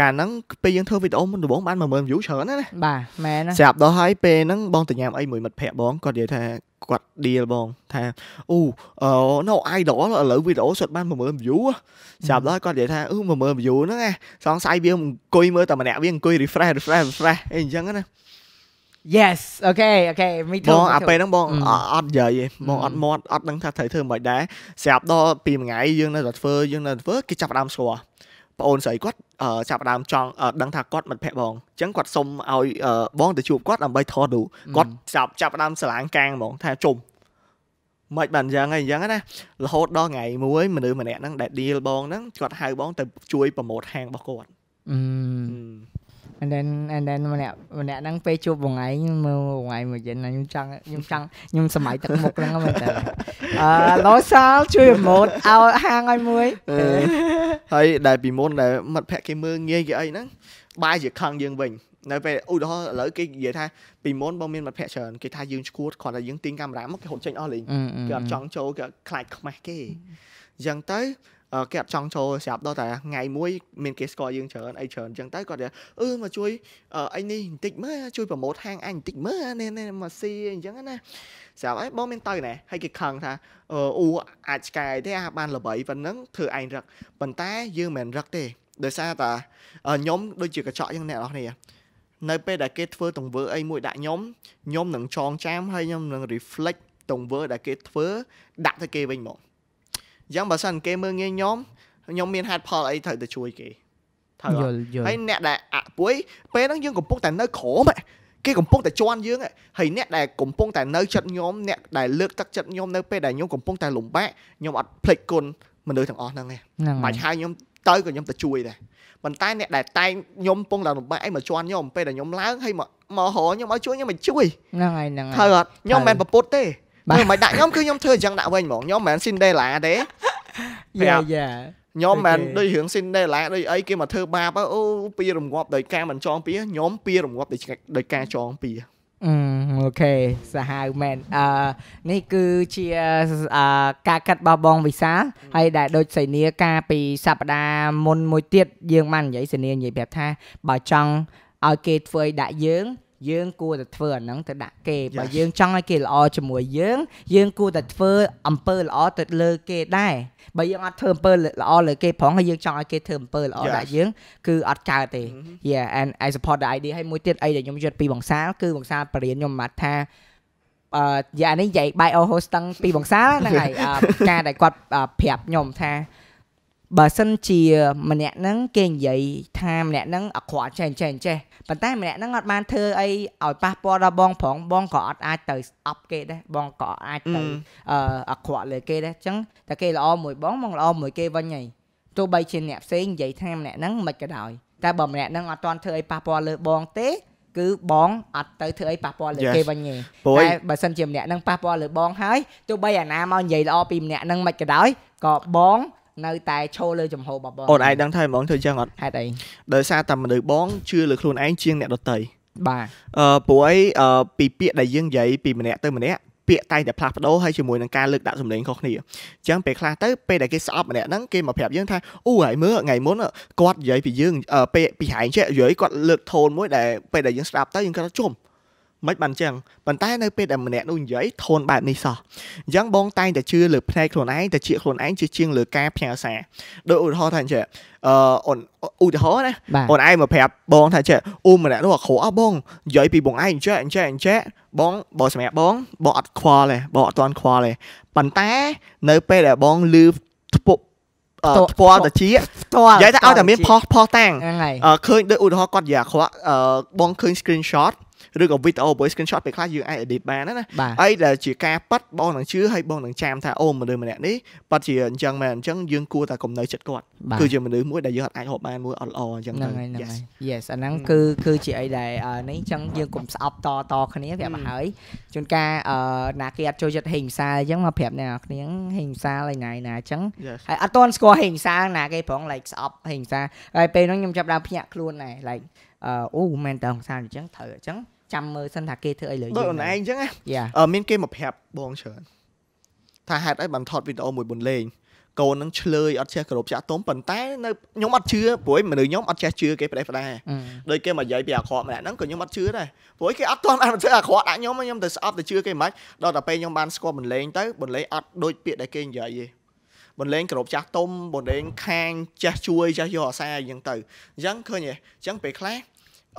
កាលហ្នឹងពេលយើងធ្វើវីដេអូមុនដំបូងបាន10000 view ច្រើនណាស់ណាបាទមែនណាស្រាប់ដល់ហើយពេលហ្នឹងបងតញ៉ាំអីមួយមិត្តភ័ក្តិបងគាត់និយាយថាគាត់ deal បងថាអូអឺ no idol ឥឡូវវីដេអូសុទ្ធបាន10000 view ស្រាប់ដល់គាត់និយាយថាអឺ10000 view ហ្នឹងណាសង្ស័យវាអង្គុយមើលតែម្នាក់វាអង្គុយ refresh refresh refresh អីអញ្ចឹងណា Yes អូខេអូខេមីធំបងអាពេលហ្នឹងបងអត់និយាយទេបងអត់មាត់អត់ដឹងថាត្រូវធ្វើមិនដែរស្រាប់ដល់ពីមួយថ្ងៃយើងនៅតែធ្វើយើងនៅតែធ្វើគេចាប់ដើមស្គាល់ប្អូនស្រីគាត់ចាប់ដើមចង់ដឹងថាគាត់មិត្តភក្តិបងអញ្ចឹងគាត់សុំឲ្យបងទៅជួបគាត់ដើម្បីថតរូបគាត់ចាប់ចាប់ដើមស្រឡាងកាងហ្មងថាជុំមិនបានយ៉ាងហ្នឹងអញ្ចឹងណារហូតដល់ថ្ងៃមួយមនុស្សម្នាក់ហ្នឹងដែល deal បងហ្នឹងគាត់ហៅបងទៅជួយប្រម៉ូតហាងរបស់គាត់អឺ and then and then ម្នាក់ម្នាក់ហ្នឹងពេលជួបបងឯងមើលបងឯងមួយយិនខ្ញុំចង់ខ្ញុំចង់ខ្ញុំសម័យទឹកមុខហ្នឹងមែនតើអឺឡូសាលជួយម៉ូតឲ្យហាងឲ្យមួយហើយដែលពីមុនដែលមិត្តភក្តិគេមើលងាយគេអីហ្នឹងបាយជាខឹងយើងវិញ នៅពេលឧទាហរណ៍ឥឡូវគេនិយាយថា ពីមុនបើមានមិត្តភក្តិច្រើនគេថាយើងឈួតគ្រាន់តែយើងទិញកាមេរ៉ាមកគេហត់ចេញអស់លេងគេអត់ចង់ចូលគេខ្លាចខ្មាស់គេអញ្ចឹងទៅគេអត់ចង់ចូលស្រាប់ដល់តែថ្ងៃមួយមានគេស្គាល់យើងច្រើនអីច្រើនអញ្ចឹងទៅគាត់ថាអឺមកជួយអីនេះបន្តិចមើលជួយប្រម៉ូទហាងអញបន្តិចមើលនេះមកស៊ីអញ្ចឹងណាស្រាប់ហើយបងមានទៅណែហើយគេខឹងថាអ៊ូអាចឆ្កែទេអាបានល្បីប៉ុណ្ណឹងធ្វើឯងរឹកប៉ុន្តែយើងមិនរឹកទេដោយសារតាខ្ញុំដូចជាកញ្ចក់យ៉ាងអ្នកនរគ្នានៅពេលដែលគេធ្វើ ទង្វើអីមួយដាក់ខ្ញុំខ្ញុំនឹងចងចាំហើយខ្ញុំនឹង reflect ទង្វើដែលគេធ្វើដាក់ទៅគេវិញមកអញ្ចឹងបើសិនគេមើលងាយខ្ញុំខ្ញុំមានហេតុផលអីត្រូវទៅជួយគេត្រូវហើយអ្នកដែលអពុយពេលហ្នឹងយើងកំពុងតែនៅក្រមគេកំពុងតែជន់យើងហើយអ្នកដែលកំពុងតែនៅចិត្តខ្ញុំអ្នកដែលលើកទឹកចិត្តខ្ញុំនៅពេលដែលខ្ញុំកំពុងតែលំបាកខ្ញុំអត់ភ្លេចគុណមនុស្សទាំងអស់ហ្នឹងទេបាច់ហៅខ្ញុំទៅក៏ខ្ញុំទៅជួយដែរប៉ុន្តែអ្នកដែលតែងខ្ញុំកំពុងតែលំបាកអីមកជន់ខ្ញុំពេលដែលខ្ញុំឡើងហើយមកមករខ្ញុំឲ្យជួយខ្ញុំមិនជួយហ្នឹងហើយហ្នឹងហើយត្រូវអត់ខ្ញុំមិនមែនប្រពុតទេបាទមិនដាក់ខ្ញុំគឺខ្ញុំធ្វើអញ្ចឹងដាក់វិញហ្មងខ្ញុំមិនមែន Cinderella ទេយ៉ាយ៉ាខ្ញុំមិនដូចរឿង Cinderella ដូចអីគេមកធ្វើបាបអូពីរងាប់ដោយការមិនចងពីខ្ញុំពីរងាប់ដោយដោយការចងពីអឺអូខេសាហាវមែនអឺនេះគឺជាអឺការកាត់បោះបងវិសាហើយដែលដូចសីនីកាពីសប្តាហ៍មុនមួយទៀតយើងបាននិយាយសីនីនិយាយប្រាប់ថាបើចង់ឲ្យគេធ្វើឲ្យដាក់យើងយើងគួរតែធ្វើអាហ្នឹងទៅដាក់គេបើយើងចង់ឲ្យគេល្អជាមួយយើង យើងគួរតែធ្វើអំពើល្អទៅលើគេដែរបើយើងអត់ធ្វើអំពើល្អលើគេផងហើយយើងចង់ឲ្យ គេធ្វើអំពើល្អដាក់យើង គឺអត់កើតទេ Yeah and I support the idea ហើយមួយទៀតអីដែលខ្ញុំយល់ពីបងសាលគឺបងសាលបរិញ្ញាខ្ញុំមកថាអឺយ៉ានេះនិយាយបាយអូហូស្តឹងពីបងសាលហ្នឹងហើយការដែលគាត់ប្រាប់ខ្ញុំថាបើសិនជាម្នាក់ហ្នឹងគេនិយាយថាម្នាក់ហ្នឹងអក្រក់ចេះចេះចេះប៉ុន្តែម្នាក់ហ្នឹងអត់បានធ្វើអីឲ្យប៉ះពាល់ដល់បងប្រងបងក៏អត់អាចទៅស្អប់គេដែរបងក៏អាចទៅអក្រក់លើគេដែរអញ្ចឹងតែគេល្អមួយបងមកល្អមួយគេវិញហើយទោះបីជាអ្នកផ្សេងនិយាយថាម្នាក់ហ្នឹងមិនក៏ដោយ តែបើម្នាក់ហ្នឹងអត់ទាន់ធ្វើអីប៉ះពាល់លើបងទេ គឺបងអត់ទៅធ្វើអីប៉ះពាល់លើគេវិញទេតែបើសិនជាម្នាក់ហ្នឹងប៉ះពាល់លើបងហើយទោះបីអាណាមកនិយាយល្អពីម្នាក់ហ្នឹងមិនក៏ដោយក៏បងនៅតែឈរលើចំហរបស់បងអូនឯងដឹងថាហ្មងធ្វើចឹងអត់ហេតុអីដោយសារតែមនុស្សបងជឿលើខ្លួនឯងជាងអ្នកដតីបាទអឺព្រោះអីពីពាក្យដែលយើងនិយាយពីម្នាក់ទៅម្នាក់ពាក្យតែងតែផ្លាស់ប្ដូរហើយជាមួយនឹងការលើកដាក់សម្លេងខុសគ្នាអញ្ចឹងពេលខ្លះទៅពេលដែលគេស្អប់ម្នាក់ហ្នឹងគេមកប្រាប់យើងថាអូហើយមើលថ្ងៃមុនគាត់និយាយពីយើងពេលពីហែងចេះនិយាយគាត់លើកថូនមួយដែលពេលដែលយើងស្ដាប់ទៅយើងគាត់ជុំមិនបានចឹងប៉ុន្តែនៅពេលដែលម្នាក់នោះនិយាយធូនបែបនេះសោះអញ្ចឹងបងតែងតែជឿលើផ្នែកខ្លួនឯងតែជាខ្លួនឯងជាជាងលើការផ្ញើសារដោយឧទាហរណ៍ថាអញ្ចឹងអឺអូនឧទាហរណ៍ណាអូនឯងមកប្រាប់បងថាចេះអូម្នាក់នោះអាក្រក់អស់បងនិយាយពីបងឯងចេះអញ្ចេះអញ្ចេះបងបើសម្រាប់បងបងអត់ខ្វល់ទេបងអត់ទាន់ខ្វល់ទេប៉ុន្តែនៅពេលដែលបងលឺធ្ពប់អត់ផ្ពាល់តាជាផ្ទាល់និយាយថាឲ្យតែមានផុសផុសតាំងឃើញដូចឧទាហរណ៍គាត់និយាយអាក្រក់បងឃើញ screenshot ឬក៏វីដេអូ voice screenshot ពេលខ្លះយើងអាច edit បានណាហើយដែលជាការប៉ັດបងនឹងជឿហើយបងនឹងចាំថាអូមនុស្សម្នាក់នេះប៉ັດជាអញ្ចឹងមែនអញ្ចឹងយើងគួរតែកំណៅចិត្តគាត់គឺជាមនុស្សមួយដែលយើងអាចហូបបានមួយអត់ល្អអញ្ចឹងទៅ yes yes អាហ្នឹងគឺគឺជាអីដែលនេះអញ្ចឹងយើងកុំស្អប់តតគ្នាប្រាប់មកហើយជួនកាលណាគេអត់ចូលចិត្តហិង្សាអញ្ចឹងមកប្រាប់អ្នកគ្នាហិង្សាឡើយណាណាអញ្ចឹងហើយអត់តន់ស្គាល់ហិង្សាណាគេព្រង like ស្អប់ហិង្សាហើយពេលហ្នឹងខ្ញុំចាប់ដើមភ្ញាក់ខ្លួនដែរ like អូមែនតើហុងសានអញ្ចឹងត្រូវអញ្ចឹងចាំមើលសិនថាគេធ្វើអីលើយើងដូចអូនឯងអញ្ចឹងមានគេមកប្រាប់បងច្រើនថាហេតុអីបានថតវីដេអូមួយប៊ុនលេងកូននឹងឆ្លើយអត់ចេះគោរពចាក់ទុំប៉ុន្តែនៅខ្ញុំអត់ជឿព្រោះមនុស្សខ្ញុំអត់ចេះជឿគេផ្ដេសផ្ដាដូចគេមកនិយាយពីអាក្រក់ម្នាក់ហ្នឹងក៏ខ្ញុំអត់ជឿដែរព្រោះគេអត់ទាន់អាចធ្វើអាក្រក់ដាក់ខ្ញុំខ្ញុំទៅស្អប់ទៅជឿគេមិនខ្មិចដល់តែពេលខ្ញុំបានស្គាល់បន្លេងទៅបន្លេងអត់ដូចពាក្យដែលគេនិយាយទេបន្លែងក្របចាស់ទុំបន្លែងខាងចាស់ជួយចាស់យកអសាអីចឹងទៅអញ្ចឹងឃើញទេអញ្ចឹងពេលខ្លះ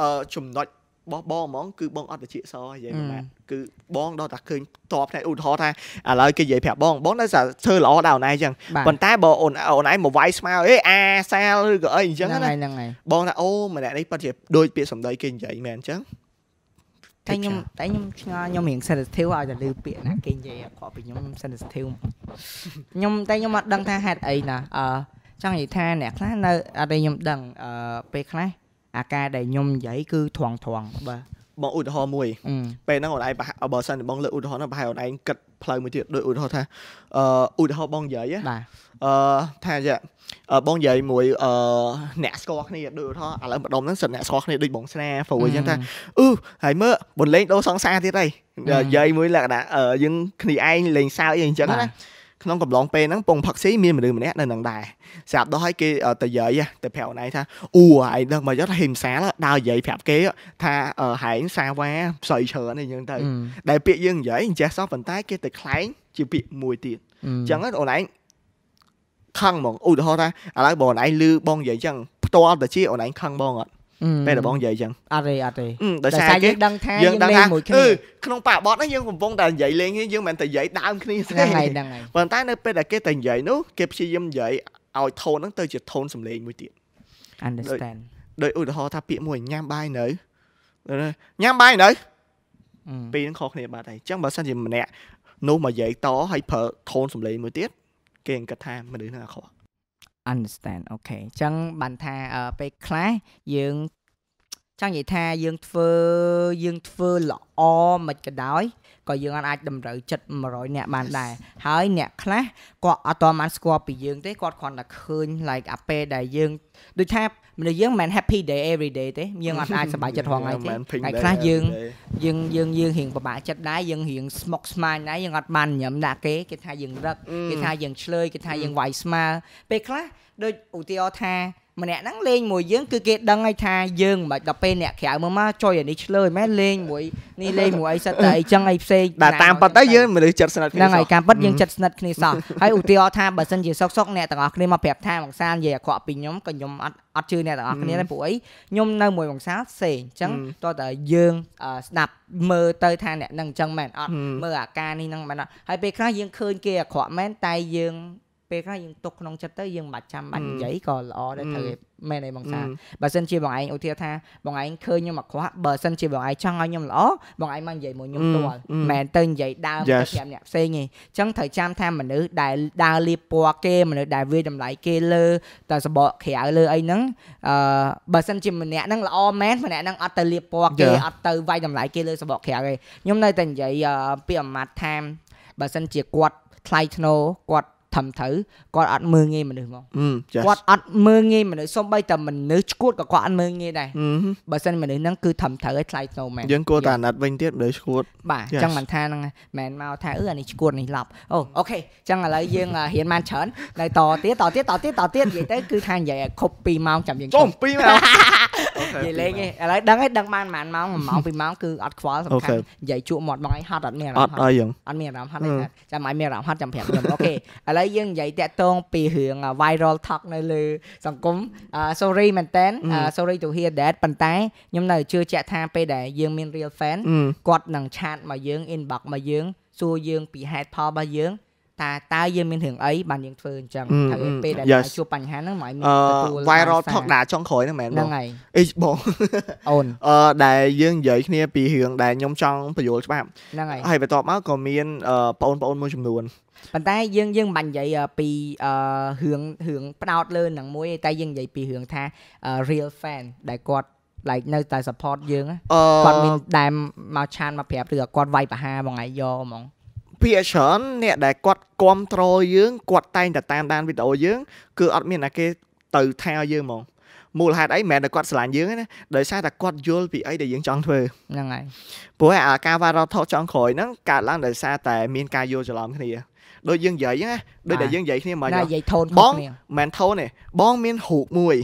អឺចំណុចបោះបងហ្មងគឺបងអត់តិចសនិយាយបាទគឺបងដល់តែឃើញតបផ្នែកឧទាហរណ៍ថាឥឡូវគេនិយាយប្រាប់បងបងនៅតែធ្វើល្អដល់អូនឯងចឹងប៉ុន្តែបើអូនអូនឯងមកវាយស្មៅអេអាសាលឬក៏អីអញ្ចឹងណាបងថាអូម្នាក់នេះប៉ັດជាដូចពាក្យសម្ដីគេនិយាយមែនអញ្ចឹងតែខ្ញុំតែខ្ញុំឆ្ងល់ខ្ញុំរៀង sensitive ឲ្យតែលើពាក្យណាគេនិយាយគាត់ពីខ្ញុំ sensitive ខ្ញុំតែខ្ញុំអត់ដឹងថាហេតុអីណាអឺចង់និយាយថាអ្នកខ្លះនៅអត់ឲ្យខ្ញុំដឹងអឺពេលខ្លះអាការដែលខ្ញុំនិយាយគឺត្រង់ត្រង់បាទបងឧទាហរណ៍មួយពេលហ្នឹងអូនឯងបើសិនបងលើកឧទាហរណ៍ហ្នឹងប្រហែលអូនឯងគិតផ្លូវមួយទៀតដោយឧទាហរណ៍ថាអឺឧទាហរណ៍បងនិយាយណាអឺថាយ៉ាបងនិយាយមួយអឺអ្នកស្គាល់គ្នាដូចឧទាហរណ៍ឥឡូវម្ដុំហ្នឹងសិនអ្នកស្គាល់គ្នាដូចបងស្នាហ្វូអញ្ចឹងថាអឺហើយមើលបនលេង ដូរសងសាទៀតហើយនិយាយមួយលក្ខណៈយើងគ្នាឯងលេងសើចអីអញ្ចឹងណាក្នុងកំឡុងពេលហ្នឹងពងផឹកស៊ីមានមនុស្សម្នាក់នៅនឹងដែរស្រាប់ដល់ឲ្យគេទៅយាយទៅប្រាប់ណៃថាអូឯងដឹងមកយកហេមសាលដើរយាយប្រាប់គេថាហែងសាវ៉ាផ្សៃច្រើនអីចឹងទៅដែលពាក្យយើងនិយាយអញ្ចេះសោះប៉ុន្តែគេទៅខ្លែងជាពាក្យមួយទៀតអញ្ចឹងអូនឯងខឹងហ្មងឧទាហរណ៍ថាឥឡូវបងឯងលឺបងនិយាយអញ្ចឹងផ្ទាល់ទៅជាអូនឯងខឹងបងអត់ពេលដបងនិយាយចឹងអត់ទេអត់ទេដោយសារយើងដឹងថាយើងដឹងថាក្នុងប៉ាបត់ហ្នឹងយើងកំពុងតែនិយាយលេងយើងមិនតែនិយាយដើមគ្នាទេហ្នឹងហើយហ្នឹងហើយប៉ុន្តែនៅពេលដែលគេតែនិយាយនោះគេព្យាយាមនិយាយឲ្យថូនហ្នឹង ទៅជាថូនសំឡេងមួយទៀត understand ដោយឧទាហរណ៍ថាពាក្យមួយញ៉ាំបាយនៅញ៉ាំបាយនៅពីរហ្នឹងខុសគ្នាបាត់ហើយអញ្ចឹងបើសិនជាម្នាក់នោះមកនិយាយតហើយប្រើថូនសំឡេងមួយទៀតគេគិតថាមនុស្សហ្នឹងអាក្រក់ understand អូខេអញ្ចឹងបានថាពេលខ្លះយើងចង់និយាយថាយើងធ្វើយើងធ្វើល្អមិនក៏ដោយក៏យើងអាចតម្រូវចិត្ត100អ្នកបានដែរហើយអ្នកខ្លះគាត់អត់ទាន់បានស្គាល់ពីយើងទេគាត់គ្រាន់តែឃើញ like អាពេលដែលយើងដូចថាមនុស្សយើងមិនមែន happy day every day ទេយើងអត់អាចសប្បាយចិត្តរងថ្ងៃទេថ្ងៃខ្លះយើងយើងយើងយើងរៀងពិបាកចិត្តដែរយើងរៀងស្មុកស្មាញដែរយើងអត់បានញញឹមដាក់គេគេថាយើងរឹកគេថាយើងឆ្លើយគេថាយើងវាយស្មើពេលខ្លះដូចឧទាហរណ៍ថាម្នាក់ហ្នឹងលេងមួយយើងគឺគេដឹងហើយថាយើងមិនដល់ពេលអ្នកក្រៅមើលមកចុយអានេះឆ្លើយមែនលេងមួយនេះលេងមួយអីសិតតែអីចឹងអីផ្សេងបាទតាមប៉ុតទៅយើងមនុស្សចិត្តស្និទ្ធគ្នាហ្នឹងហើយការប៉ុតយើងចិត្តស្និទ្ធគ្នាសោះហើយឧទាហរណ៍ថាបើសិនជាសុកសុកអ្នកទាំងអស់គ្នាមកប្រាប់ថាបងសានិយាយអាក្រក់ពីខ្ញុំក៏ខ្ញុំអត់អត់ជឿអ្នកទាំងអស់គ្នាដែរពួកអីខ្ញុំនៅមួយបងសាផ្សេងចឹងតោះតែយើងស្ដាប់មើលទៅថាអ្នកហ្នឹងចឹងមែនអត់មើលអាការនេះហ្នឹងមែនអត់ហើយពេលខ្លះយើងឃើញគេអាក្រក់មែនតែយើងពេលខ្លះយើងຕົកក្នុងចិត្តទៅយើងមិនបាច់ចាំបាច់និយាយក៏ល្អដែរត្រូវមែនទេបងសាបើសិនជាបងឯងឧទាហរណ៍ថាបងឯងឃើញខ្ញុំអាក្រក់បើសិនជាបងឯងចង់ឲ្យខ្ញុំល្អបងឯងមកនិយាយមួយខ្ញុំទាល់មែនទៅនិយាយដើមទៅប្រាប់អ្នកផ្សេងឯងអញ្ចឹងត្រូវចាំថាមនុស្សដែលដើរលៀបពណ៌គេមនុស្សដែលវាតម្លៃគេលើតែសបកក្រៅលើអីហ្នឹងអឺបើសិនជាម្នាក់ហ្នឹងល្អមែនម្នាក់ហ្នឹងអត់ទៅលៀបពណ៌គេអត់ទៅវាយតម្លៃគេលើសបកក្រៅឯងខ្ញុំនៅតែនិយាយពីអាម៉ាត់ថាបើសិនជាគាត់ថ្លៃធ្នូគាត់ធំទៅគាត់អត់មើងងាយមនុស្សហ្មងគាត់អត់មើងងាយមនុស្សសូម្បីតែមនុស្សឈួតក៏គាត់អត់មើងងាយដែរបើសិនមនុស្សហ្នឹងគឺធំត្រូវឲ្យថ្លៃទៅមែនយើងគួរតែអាណិតវិញទៀតមនុស្សឈួតបាទអញ្ចឹងមិនថាហ្នឹងមិនមកថាអឺអានេះឈួតនេះឡប់អូអូខេអញ្ចឹងឥឡូវយើងហ៊ានបានច្រើននៅតទៀតតទៀតតទៀតតទៀតនិយាយទៅគឺថានិយាយឲ្យគ្រប់2ម៉ោងចាំយើងចូល2ម៉ោងនិយាយលេងឯងឥឡូវដឹងឯងដឹងបានប្រហែលម៉ោង1ម៉ោង2ម៉ោងគឺអត់ខ្វល់សំខាន់និយាយជក់មាត់បងឯងហត់អត់មានអារម្មណ៍ហត់អត់អីចឹងអត់មានអារម្មណ៍ហត់ទេចាំឲ្យមានអារម្មណ៍ហត់ចាំប្រាប់ខ្ញុំអូខេឥឡូវយើងនិយាយតាក់ទងពីរឿង viral talk នៅលើសង្គម sorry មែនតែន sorry to hear that ប៉ុន្តែខ្ញុំនៅជឿជាក់ថាពេលដែលយើងមាន real fan គាត់នឹងឆាតមកយើង inbox មកយើង សួរយើង ពីហេតុផលរបស់យើងថាតើយើងមានរឿងអីបានយើងធ្វើអញ្ចឹងហើយពេលដែលជួបបញ្ហាហ្នឹងមិនមានទទួល viral talk ដាក់ចុងក្រោយហ្នឹងមែនហ្នឹងហើយអីបងអូនអឺដែលយើងនិយាយគ្នាពីរឿងដែលខ្ញុំចង់បញ្យល់ច្បាប់ហ្នឹងហើយហើយបន្ទាប់មកក៏មានបងប្អូនមួយចំនួនប៉ុន្តែយើងយើងមិនបាញ់និយាយពីរឿងរឿងផ្ដោតលើនឹងមួយតែយើងនិយាយពីរឿងថា real fan ដែលគាត់ like នៅតែ support យើងគាត់មានដែលមកឆានមកប្រាប់ឬគាត់វាយប្រហារមួយថ្ងៃយកហ្មងភាគច្រើនអ្នកដែលគាត់គ្រប់ត្រយើងគាត់តែងតែតាមដានវីដេអូយើង គឺអត់មានណាគេទៅថាយើងហ្មងមូលហេតុអីមិនមែនតែគាត់ស្រឡាញ់យើងទេណាដោយសារតែគាត់យល់ពីអីដែលយើងចង់ធ្វើហ្នឹងហើយព្រោះអាការវ៉ារ៉ាថតចង់ក្រោយហ្នឹងកើតឡើងដោយសារតែ មានការយល់ច្រឡំគ្នាដូចយើងនិយាយណាដូចតែយើងនិយាយគ្នាមិនណានិយាយថូនបងមិនថូនទេបងមានរូបមួយ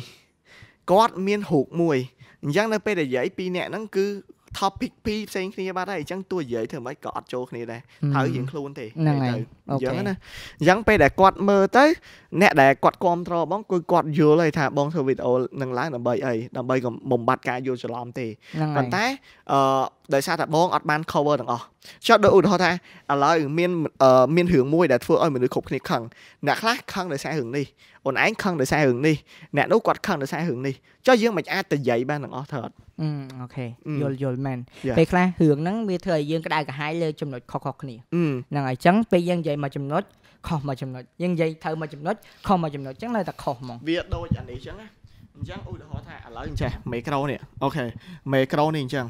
គាត់មានរូបមួយអញ្ចឹងនៅពេលដែលនិយាយពីរអ្នកហ្នឹងគឺ topic ពីរផ្សេងគ្នាបាត់ហើយអញ្ចឹងតួនិយាយធ្វើម៉េចក៏អត់ចូលគ្នាដែរហើយរៀងខ្លួនទេហ្នឹងហើយអញ្ចឹងណាអញ្ចឹងពេលដែលគាត់មើលទៅអ្នកដែលគាត់គ្រប់ត្របងគឺគាត់យល់ហើយថាបង ធ្វើវីដេអូនឹងឡើងដើម្បីអីដើម្បីកុំបំបត្តិការយល់ច្រឡំទេប៉ុន្តែអឺដោយសារតែបងអត់បាន cover ទាំងអស់ចុះដោយឧទាហរណ៍ថាឥឡូវមានមានរឿងមួយដែលធ្វើឲ្យមនុស្សគ្រប់គ្នាខឹងអ្នកខ្លះខឹងដោយសាររឿងនេះអូនឯងខឹងដោយសាររឿងនេះអ្នកនោះគាត់ខឹងដោយសាររឿងនេះចុះយើងមិនអាចទៅនិយាយបានទាំងអស់ទេអត់អូខេយល់យល់មែនពេលខ្លះរឿងហ្នឹងវាធ្វើឲ្យយើងក្តៅក្រហាយលើចំណុចខុសៗគ្នាហ្នឹងហើយអញ្ចឹងពេលយើងនិយាយមកចំណុចខុសមកចំណុចយើងនិយាយត្រូវមកចំណុចខុសមកចំណុចអញ្ចឹងនៅតែខុសហ្មងវាដូចអានេះអញ្ចឹងណាអញ្ចឹងឧទាហរណ៍ថាឥឡូវអញ្ចេះមេក្រូនេះអូខេមេក្រូនេះអញ្ចឹង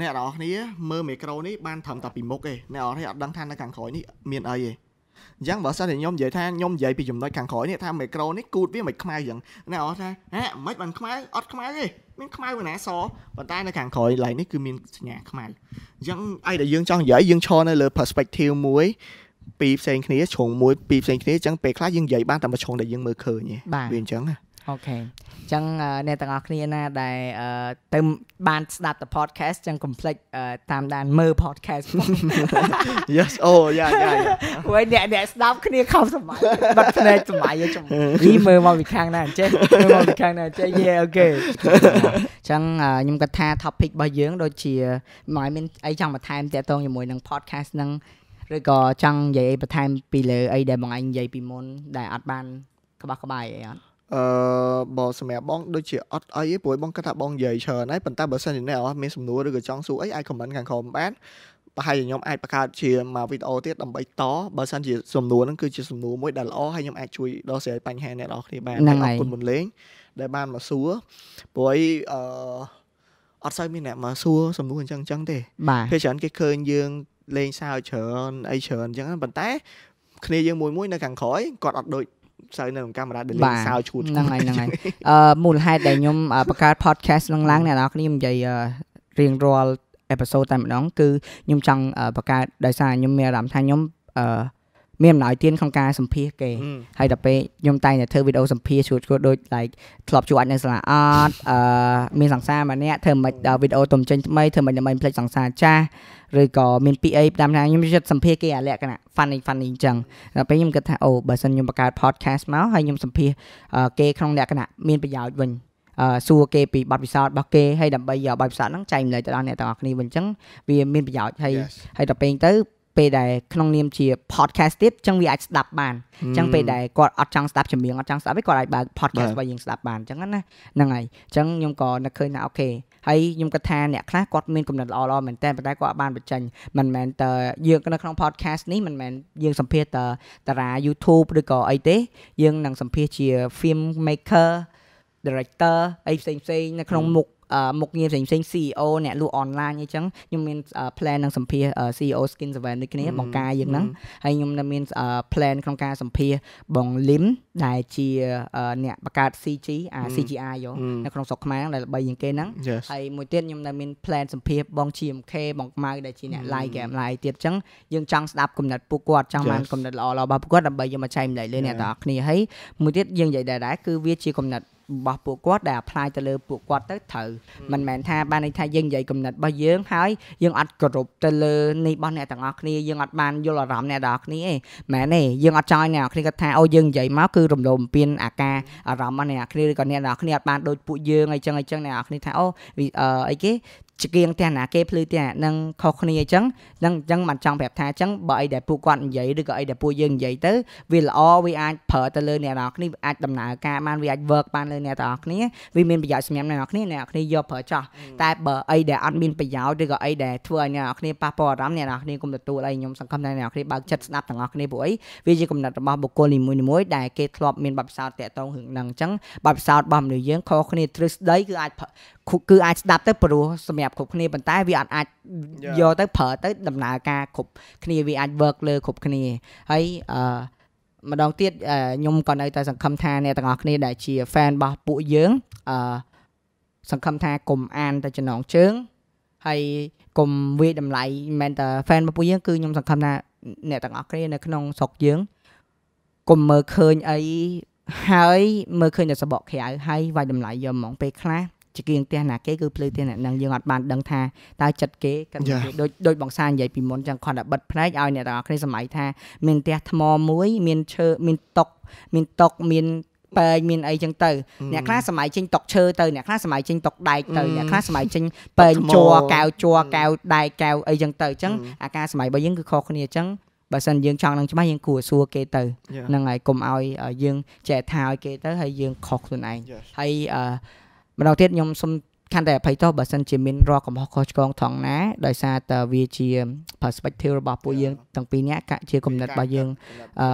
អ្នកនរគ្នាមើលមីក្រូនេះបានត្រឹមតែពីមុខទេអ្នកនរគ្នាអត់ដឹងថានៅខាងក្រោយនេះមានអីទេអញ្ចឹងបើសិនតែខ្ញុំនិយាយថាខ្ញុំនិយាយពីចំណុចខាងក្រោយនេះថាមីក្រូនេះគូតវាមិនខ្មៅអញ្ចឹងអ្នកអត់ថាហ៎មិនបានខ្មៅអត់ខ្មៅទេមានខ្មៅវណ្ណាសប៉ុន្តែនៅខាងក្រោយឡៃនេះគឺមានសញ្ញាខ្មៅអញ្ចឹងអីដែលយើងចង់និយាយយើងឈរនៅលើ perspective មួយពីរផ្សេងគ្នាជ្រុងមួយពីរផ្សេងគ្នាអញ្ចឹងពេលខ្លះយើងនិយាយបានតែមួយជ្រុងដែលយើងមើលឃើញទេវាអញ្ចឹងណាអូខេអញ្ចឹងអ្នកទាំងអស់គ្នាណាដែលទៅបានស្ដាប់ the podcast ចឹងកុំភ្លេចតាមដានមើល podcast Yes oh yeah yeah វិញអ្នកអ្នកស្ដាប់គ្នាខំសម័យបាត់ភ្នែកសម័យចាំនេះមើលមកពីខាងណាអញ្ចេះមើលមកពីខាងណាអញ្ចេះ Yeah okay អញ្ចឹងខ្ញុំគិតថា topic របស់យើងដូចជាមិនមានអីចង់បន្ថែមទាក់ទងជាមួយនឹង podcast នឹងឬក៏ចង់និយាយបន្ថែមពីលើអីដែលបងឯងនិយាយពីមុនដែលអត់បានក្បោះក្បាយអីអត់អឺបើសម្រាប់បងដូចជាអត់អីទេព្រោះបងគិតថាបងនិយាយច្រើនហើយប៉ុន្តែបើសិនជាអ្នកអត់មានសំណួរឬក៏ចង់សួរអីអាច comment ខាងក្រោមបានប្រហែលជាខ្ញុំអាចបង្កើតជាមួយវីដេអូទៀតដើម្បីតបើសិនជាសំណួរហ្នឹងគឺជាសំណួរមួយដែលល្អហើយខ្ញុំអាចជួយដោះស្រាយបញ្ហាអ្នកនរគ្នាបានអរគុណមុនលេង ដែលបានមកសួរព្រោះអីអឺអត់សូវមានអ្នកមកសួរសំណួរអញ្ចឹងអញ្ចឹងទេពេលច្រើនគេឃើញយើងលេងសើចច្រើនអីច្រើនអញ្ចឹងប៉ុន្តែ គ្នាយើងមួយមួយនៅខាងក្រោយគាត់អត់ដូចសើនៅក្នុងកាមេរ៉ាដែលលេងសើឈួតហ្នឹងហើយហ្នឹងហើយអឺមូលហេតុដែលខ្ញុំបង្កើត podcast ហ្នឹងឡើងអ្នកនរខ្ញុំនិយាយរៀងរាល់អេពីសូតតែម្ដងគឺខ្ញុំចង់បង្កើតដោយសារខ្ញុំមានអារម្មណ៍ថាខ្ញុំអឺមានអំណោយទានក្នុងការសម្ភាសគេហើយដល់ពេលខ្ញុំតែងតែធ្វើវីដេអូសម្ភាសជួយគាត់ដូច like ធ្លាប់ជួយអាចនៅសាលាអត់អឺមានសង្សារម្នាក់ធ្វើមិនដល់វីដេអូទំចេញថ្មីធ្វើមិនដើម្បីផ្លេចសង្សារចាស់ឬក៏មានពាក្យអីតាមថាខ្ញុំចិត្តសម្ភាសគេអាលក្ខណៈ funny funny អញ្ចឹងដល់ពេលខ្ញុំគិតថាអូបើសិនខ្ញុំបង្កើត podcast មកហើយខ្ញុំសម្ភាសគេក្នុងលក្ខណៈមានប្រយោជន៍វិញសួរគេពីបទពិសោធន៍របស់គេហើយដើម្បីយកបទពិសោធន៍ហ្នឹងចែកម្លែកទៅដល់អ្នកទាំងអស់គ្នាវិញអញ្ចឹងវាមានប្រយោជន៍ហើយហើយដល់ពេលទៅពេលដែលក្នុងនាមជា podcast ទៀតអញ្ចឹងវាអាចស្ដាប់បានអញ្ចឹងពេលដែលគាត់អត់ចង់ស្ដាប់ចម្រៀងអត់ចង់ស្ដាប់ទេគាត់អាចបើក podcast របស់យើងស្ដាប់បានអញ្ចឹងណាហ្នឹងហើយអញ្ចឹងខ្ញុំក៏នឹកឃើញថាអូខេហើយខ្ញុំគិតថាអ្នកខ្លះគាត់មានគំនិតល្អល្អមែនតើប៉ុន្តែគាត់អាចបានបញ្ចេញមិនមែនតើយើងនៅក្នុង podcast នេះមិនមែនយើងសម្ភាសតើតារា YouTube ឬក៏អីទេយើងនឹងសម្ភាសជា film maker director អីផ្សេងផ្សេងនៅក្នុងមុខមុខងារផ្សេងផ្សេង CEO អ្នកលក់អនឡាញអីចឹងខ្ញុំមាន plan នឹងសម្ភាស CEO Skin Seven ដូចគ្នាបងកាយយើងហ្នឹងហើយខ្ញុំនៅមាន plan ក្នុងការសម្ភាសបងលឹមដែលជាអ្នកបង្កើត CG អា CGI យោនៅក្នុងស្រុកខ្មែរដែលល្បីជាងគេហ្នឹងហើយមួយទៀតខ្ញុំនៅមាន plan សម្ភារបង GMK បងខ្មៅដែលជាអ្នក live game live ទៀតអញ្ចឹងយើងចង់ស្ដាប់គំនិតពួកគាត់ចង់បានគំនិតល្អៗរបស់ពួកគាត់ដើម្បីយកមកចែកម្លែកលើអ្នកទាំងអស់គ្នាហើយមួយទៀតយើងនិយាយដែរដែរគឺវាជាគំនិតរបស់ពួកគាត់ដែល apply ទៅលើពួកគាត់ទៅត្រូវមិនមែនថាបានន័យថាយើងនិយាយគំនិតរបស់យើងហើយយើងអត់គោរពទៅលើនេះរបស់អ្នកទាំងអស់គ្នាយើងអត់បានយល់អារម្មណ៍អ្នកទាំងអស់គ្នាទេមែនទេយើងអត់ចង់ឲ្យអ្នកទាំងអស់គ្នាគាត់ថាអូយើងនិយាយមកគឺរំលោភបំពានអាការអារម្មណ៍អ្នកគ្នាឬក៏អ្នកនរគ្នាអត់បានដូចពួកយើងអីចឹងអីចឹងអ្នកនរគ្នាថាអូអីគេឆ្កៀងទាំងណាគេភ្លឺទាំងនឹងខុសគ្នាអញ្ចឹងនឹងអញ្ចឹងមិនចង់ប្រាប់ថាអញ្ចឹងបើអីដែលពួកគាត់និយាយឬក៏អីដែលពួកយើងនិយាយទៅវាល្អវាអាចប្រើទៅលើអ្នកនរគ្នាអាចដំណើរការបានវាអាច work បានលើអ្នកនរគ្នាវាមានប្រយោជន៍សម្រាប់អ្នកនរគ្នាអ្នកនរគ្នាយកប្រើចោះតែបើអីដែលអត់មានប្រយោជន៍ឬក៏អីដែលធ្វើឲ្យអ្នកនរគ្នាប៉ះពាល់អារម្មណ៍អ្នកនរគ្នាកុំទទួលអីខ្ញុំសង្ឃឹមថាអ្នកនរគ្នាបើកចិត្តស្ដាប់ទាំងអស់គ្នាពួកអីវាជាកំណត់របស់បុគ្គលនីមួយៗដែលគេធ្លាប់មានបទពិសោធន៍តាក់ទងរឿងហ្នឹងអញ្ចឹងបទពិសោធន៍របស់មនុស្សយើងខុសគ្នាទ្រឹស្ដីគឺអាចគឺអាចស្ដាប់ទៅព្រោះសម្រាប់គ្រប់គ្នាប៉ុន្តែវាអត់អាចយកទៅប្រើទៅ ដំណើរការគ្រប់គ្នាវាអាច work លើគ្រប់គ្នាហើយអឺម្ដងទៀតខ្ញុំក៏នៅតែសង្ឃឹមថាអ្នកទាំងអស់គ្នាដែលជា fan របស់ពួកយើងអឺសង្ឃឹមថាកុំអានតែចំណងជើងហើយកុំវាយតម្លៃមិនតែ fan របស់ពួកយើងគឺខ្ញុំ សង្ឃឹមថាអ្នកទាំងអស់គ្នានៅក្នុងស្រុកយើងកុំមើលឃើញអីហើយមើលឃើញតែសបកក្រៅហើយវាយតម្លៃយកហ្មងពេលខ្លះជាគៀងផ្ទះណាគេគឺភ្លឺផ្ទះអ្នកនឹងយើងអត់បានដឹងថាតើចិត្តគេគិតគេដូចដូចបងសានិយាយពីមុនចឹងគាត់តែបិទភ្នែកឲ្យអ្នកទាំងអស់គ្នាសម័យថាមានផ្ទះថ្មមួយមានឈើមានតុកមានតុកមានបែងមានអីចឹងទៅ អ្នកខ្លះសម័យចេញតុកឈើទៅអ្នកខ្លះសម័យចេញតុកដែកទៅអ្នកខ្លះសម័យចេញបែងជួកៅជួកៅដែកកៅអីចឹងទៅចឹងអាការសម័យរបស់យើងគឺខុសគ្នាចឹងបើសិនយើងចង់នឹងច្បាស់យើងគួរសួរគេទៅហ្នឹងហើយកុំឲ្យយើងចេះថាឲ្យគេទៅហើយយើងខុសខ្លួនឯងហើយអឺម្ដងទៀតខ្ញុំសូមខណ្ឌតែអភ័យទោសបើសិនជាមានរាល់កំហុសខុសឆ្គងថងណាដោយសារតែវាជា perspective របស់ពួកយើងទាំងពីរនាក់កាក់ជាគំនិតរបស់យើងអឺ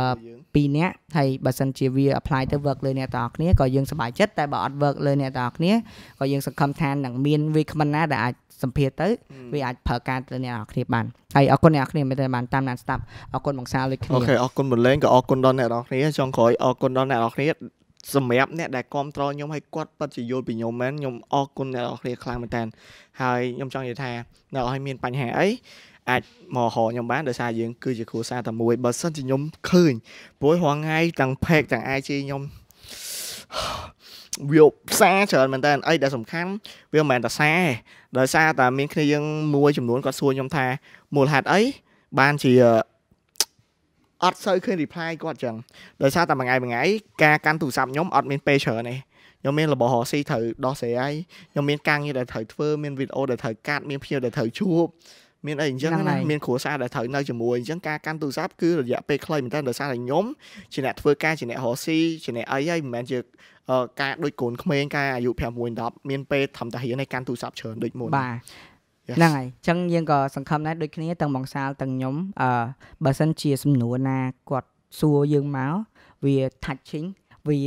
ពីរនាក់ហើយបើសិនជាវា apply ទៅ work លើអ្នកទាំងអស់គ្នាក៏យើងសប្បាយចិត្តតែបើអត់ work លើអ្នកទាំងអស់គ្នាក៏យើងសង្ឃឹមថានឹងមានវាគ្មិនណាដែលអាចសម្ភារទៅ វាអាចប្រើការទៅអ្នកទាំងអស់គ្នាបានហើយអរគុណអ្នកទាំងអស់គ្នាមែនទេបានតាមដានស្ដាប់អរគុណបងសាលដូចគ្នាអូខេអរគុណបន្លែងក៏អរគុណដល់អ្នកទាំងអស់គ្នាចុងក្រោយអរគុណដល់អ្នកទាំងអស់គ្នាសម្រាប់អ្នកដែលគ្រប់គ្រងខ្ញុំឲ្យគាត់ពិតជាយល់ពីខ្ញុំមែនខ្ញុំអរគុណអ្នកនរគ្នាខ្លាំងមែនតើហើយខ្ញុំចង់និយាយថាអ្នកឲ្យមានបញ្ហាអីអាចមករកខ្ញុំបានដោយសារយើងគឺជាគ្រួសារតែមួយបើសិនជាខ្ញុំឃើញព្រោះរងថ្ងៃទាំងផេកទាំង IG ខ្ញុំវាផ្សារច្រើនមែនតើអីដែលសំខាន់វាមិនមែនតែសារទេដោយសារតែមានគ្នាយើងមួយ ចំនួនគាត់សួរខ្ញុំថាមូលហេតុអីបានជាអត់សូវឃើញ reply គាត់ចឹងដោយសារតែមួយថ្ងៃមួយថ្ងៃការកាន់ទូរស័ព្ទខ្ញុំអត់មានពេលច្រើនទេខ្ញុំមានរបស់រកស៊ីត្រូវដោះស្រាយហើយខ្ញុំមានការងារដែលត្រូវធ្វើមានវីដេអូដែលត្រូវកាត់មានភ្ញៀវដែលត្រូវជួបមានអីអញ្ចឹងណាមានគ្រួសារដែលត្រូវនៅជាមួយអញ្ចឹងការកាន់ទូរស័ព្ទគឺរយៈពេលខ្លីមែនតើដោយសារតែខ្ញុំជាអ្នកធ្វើការជាអ្នករកស៊ីជាអ្នកអីហើយមិនមែនជាការដូចកូនក្មេងការអាយុ5 10មានពេលធ្វើតាហ៊ានឲ្យកាន់ទូរស័ព្ទច្រើនដូចមុនបាទហ្នឹងហើយអញ្ចឹងយើងក៏សង្ឃឹមដែរដូចគ្នាទាំងបងសាលទាំងខ្ញុំអឺបើសិនជាសំណួរណាគាត់សួរយើងមកវា touching វា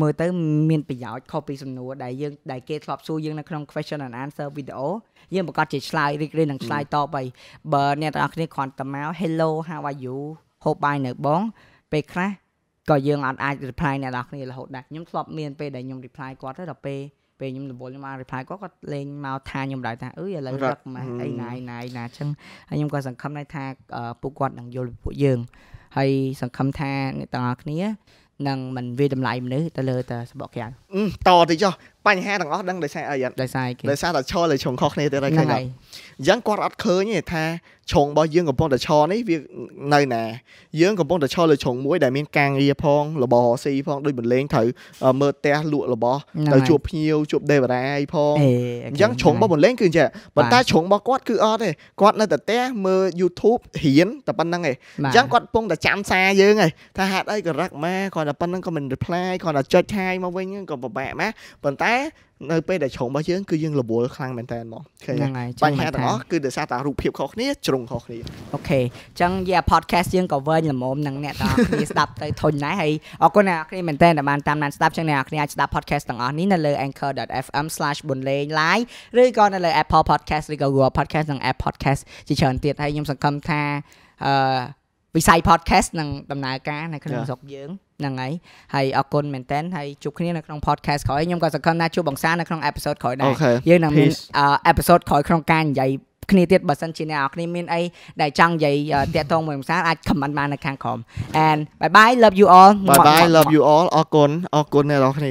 មើលទៅមានប្រយោជន៍ខុសពីសំណួរដែលយើងដែលគេធ្លាប់សួរយើងនៅក្នុង question and answer video យើងប្រកាសជាឆ្លើយរីករាយនឹងឆ្លើយតបឲ្យបើអ្នកទាំងអស់គ្នាគ្រាន់តែមក hello how are you hope bye នៅបង ពេលខ្លះក៏យើងអត់អាច reply អ្នកទាំងអស់គ្នារហូតដែរខ្ញុំធ្លាប់មានពេលដែលខ្ញុំ reply គាត់ទៅដល់ពេលពេលខ្ញុំដំបូលខ្ញុំអាន reply គាត់គាត់លេងមកថាខ្ញុំដែរថាអឺឥឡូវរឹកម៉េះអីណាយណាយណាអញ្ចឹងហើយខ្ញុំក៏សង្ឃឹមដែរថាពួកគាត់នឹងយល់ពីពួកយើងហើយសង្ឃឹមថាអ្នកទាំងអស់គ្នានឹងមិនវាតម្លៃមនុស្សទៅលើតែសបកក្រៅតទៅចុះបញ្ហាទាំងអស់ដឹងដោយសារអីអត់ដោយសារគេដោយសារតែឈរលើឈុំខុសគ្នាទៀតហើយឃើញអត់អញ្ចឹងគាត់អត់ឃើញទេថាឆុងរបស់យើងកំពុងតែឆនេះវានៅណាយើងកំពុងតែឆលើឆុងមួយ ដែលមានការងារផងរបរស៊ីផងដូចបន្លេងត្រូវមើលផ្ទះលក់របស់ទៅជួបភ្ញៀវជួបដេវរាយផងអញ្ចឹងឆុងរបស់បន្លេងគឺអញ្ចឹងប៉ុន្តែឆុងរបស់គាត់គឺអត់ទេគាត់នៅតែផ្ទះមើល YouTube រៀនតែប៉ុណ្្នឹងឯងអញ្ចឹងគាត់កំពុងតែចាំសារយើងឯងថាហេតុអីក៏រឹកម៉ែគាត់តែប៉ុណ្្នឹងក៏មិន reply គាត់តែចុច hi មកវិញក៏ពិបាកម៉ែប៉ុន្តែនៅពេលដែលឆុងរបស់យើងគឺយើងរវល់ខ្លាំងមែនតើហ្មងឃើញបញ្ហាទាំងអស់គឺដោយសារតែរូបភាពខុសគ្នាជ្រុងខុសគ្នាអូខេអញ្ចឹងយា podcast យើងក៏វែងល្មមនឹងអ្នកទាំងអស់គ្នាស្ដាប់ទៅធុញដែរហើយអរគុណអ្នកគ្នាមែនតើដែលបានតាមដានស្ដាប់អញ្ចឹងអ្នកគ្នាអាចស្ដាប់ podcast ទាំងអស់នេះនៅលើ anchor.fm/bunleng live ឬក៏នៅលើ Apple podcast ឬក៏ Google podcast និង App podcast ជាច្រើនទៀតហើយខ្ញុំសង្ឃឹមថាអឺវិស័យ podcast នឹងដំណើរការនៅក្នុងស្រុកយើងហ្នឹងហើយហើយអរគុណមែនតើហើយជួបគ្នានៅក្នុង podcast ក្រោយខ្ញុំក៏សង្ឃឹមថាជួបបងសានៅក្នុង episode ក្រោយដែរយើងនឹងមាន episode ក្រោយក្នុងការនិយាយគ្នាទៀតបើសិនជាអ្នកនរគ្នាមានអីដែលចង់និយាយតាក់ទងមួយភាសាអាច comment បាននៅខាងក្រោម and bye bye love you all bye bye love you all អរគុណអរគុណអ្នកនរគ្នា